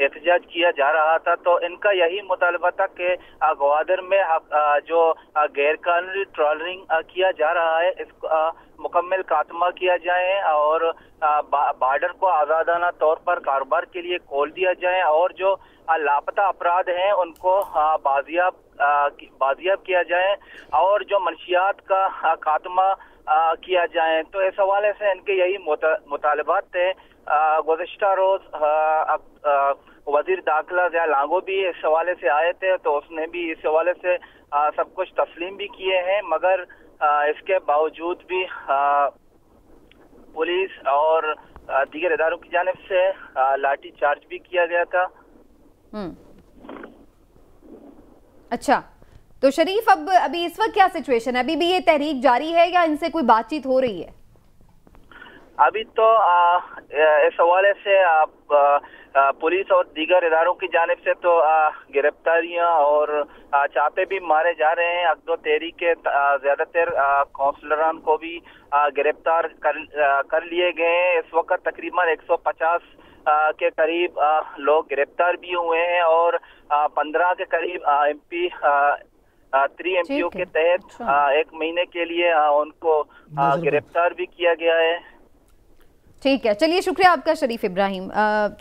एहतजाज किया जा रहा था तो इनका यही मुतालबा था कि गवादर में आ, जो गैरकानूनी ट्रॉलरिंग किया जा रहा है इसको आ, मुकम्मल खात्मा किया जाए और बार्डर को आज़ादाना तौर पर कारोबार के लिए खोल दिया जाए और जो लापता अपराध हैं उनको बाजियाब बाजियाब किया जाए और जो मनशियात का खात्मा किया जाए तो इस हवाले से इनके यही मुतालबात थे गुजशत रोज वजीर दाखिला जया लांगो भी इस हवाले से आए थे तो उसने भी इस हवाले से सब कुछ तस्लीम भी किए हैं मगर इसके बावजूद भी पुलिस और दीगर इधारों की जानब से लाठी चार्ज भी किया गया था हम्म। अच्छा तो शरीफ अब अभी इस वक्त क्या सिचुएशन है अभी भी ये तहरीक जारी है या इनसे कोई बातचीत हो रही है अभी तो आ, इस हवाले से आप आ, पुलिस और दीगर इदारों की जानब से तो गिरफ्तारियां और छापे भी मारे जा रहे हैं अकदो तेरी के ज्यादातर काउंसलरान को भी गिरफ्तार कर, कर लिए गए हैं इस वक्त तकरीबन 150 के करीब लोग गिरफ्तार भी हुए हैं और पंद्रह के करीब एमपी थ्री एम के तहत अच्छा। एक महीने के लिए उनको गिरफ्तार भी किया गया है ठीक है चलिए शुक्रिया आपका शरीफ इब्राहिम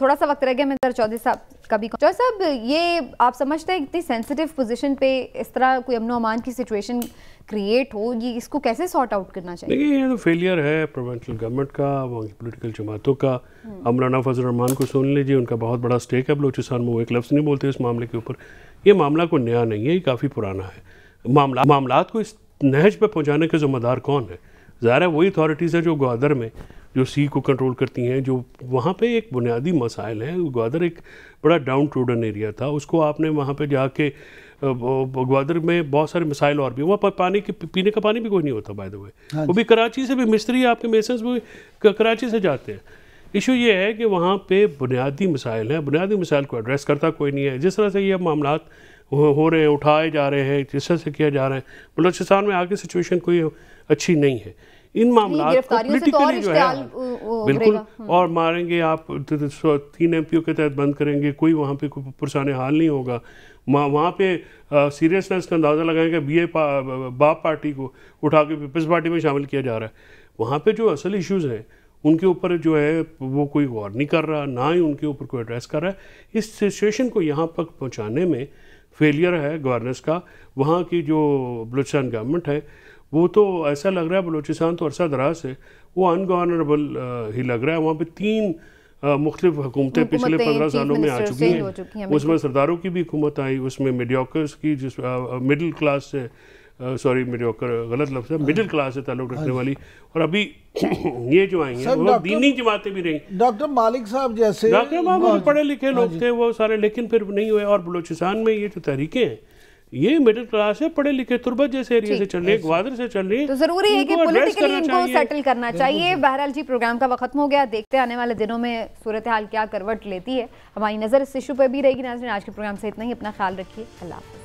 थोड़ा सा वक्त रह गया मैं सर चौधरी साहब का भी चौधरी साहब ये आप समझते हैं इतनी सेंसिटिव पोजीशन पे इस तरह कोई अमन अमान की सिचुएशन क्रिएट हो ये इसको कैसे सॉर्ट आउट करना चाहिए देखिए ये तो फेलियर है प्रोवेंशल गवर्नमेंट का वहाँ की पोलिटिकल जमातों का हम हम्म। राना फजल रहमान को सुन लीजिए उनका बहुत बड़ा स्टेक है बलोचिस्तान में वो एक लफ्ज़ नहीं बोलते इस मामले के ऊपर ये मामला कोई नया नहीं है ये काफ़ी पुराना है मामला मामला को इस नहज पर पहुँचाने के ज़िम्मेदार कौन है ज़ाहिर है वही अथॉरिटीज़ है जो ग्वादर में जो सी को कंट्रोल करती हैं जो वहाँ पे एक बुनियादी मसाइल हैं ग्वादर एक बड़ा डाउन ट्रूडन एरिया था उसको आपने वहाँ पे जाके ग्वादर में बहुत सारे मिसाइल और भी वहाँ पर पानी के पीने का पानी भी कोई नहीं होता बाय द वे वो भी कराची से भी मिस्त्री आपके मेसन्स भी कराची से जाते हैं इशू ये है कि वहाँ पे बुनियादी मिसाइल हैं बुनियादी मिसाइल को एड्रेस करता कोई नहीं है जिस तरह से ये मामला हो रहे हैं उठाए जा रहे हैं जिस तरह से किया जा रहा है बलोचिस्तान में आगे सिचुएशन कोई अच्छी नहीं है इन मामला पोलिटिकली तो जो है बिल्कुल हम्म। और मारेंगे आप तो, तो, तीन एम के तहत बंद करेंगे कोई वहाँ पे कोई परेशान हाल नहीं होगा वहाँ वहाँ पे सीरियसनेस का अंदाज़ा लगाएंगे बी ए बाप पार्टी को उठा के पीपल्स पार्टी में शामिल किया जा रहा है वहाँ पे जो असल इश्यूज़ हैं उनके ऊपर जो है वो कोई गौर नहीं कर रहा ना ही उनके ऊपर कोई एड्रेस कर रहा है इस सिचुएशन को यहाँ तक पहुँचाने में फेलियर है गवर्नेंस का वहाँ की जो बलूचिस्तान गवर्नमेंट है वो तो ऐसा लग रहा है बलूचिस्तान तो अरसा दराज है वो अनगवर्नरेबल ही लग रहा है वहाँ पर तीन मुख्तलिफ हुकूमतें पिछले पंद्रह सालों में आ चुकी हैं उसमें सरदारों की भी हुकूमत आई उसमें मीडियोकर्स की जिस मिडिल क्लास से सॉरी मीडियोकर गलत लफ्ज है मिडिल क्लास से ताल्लुक रखने हाँ वाली और अभी [clears throat] ये जो आई हैं वो दीनी जमातें भी रही डॉक्टर मालिक साहब जैसे डॉक्टर हाँ पढ़े लिखे लोग हाँ थे वो सारे लेकिन फिर नहीं हुए और बलूचिस्तान में ये जो तहरीकें हैं ये मिडिल क्लास है पढ़े लिखे तुर्बत जैसे एरिया से चल रही है ग्वादर से चल रही है तो जरूरी है कि पॉलिटिकली इनको सेटल करना चाहिए बहरहाल जी प्रोग्राम का वक्त हो गया देखते आने वाले दिनों में सूरत हाल क्या करवट लेती है हमारी नज़र इस इशू पर भी रहेगी नाजरीन आज के प्रोग्राम से इतना ही अपना ख्याल रखिए अल्लाह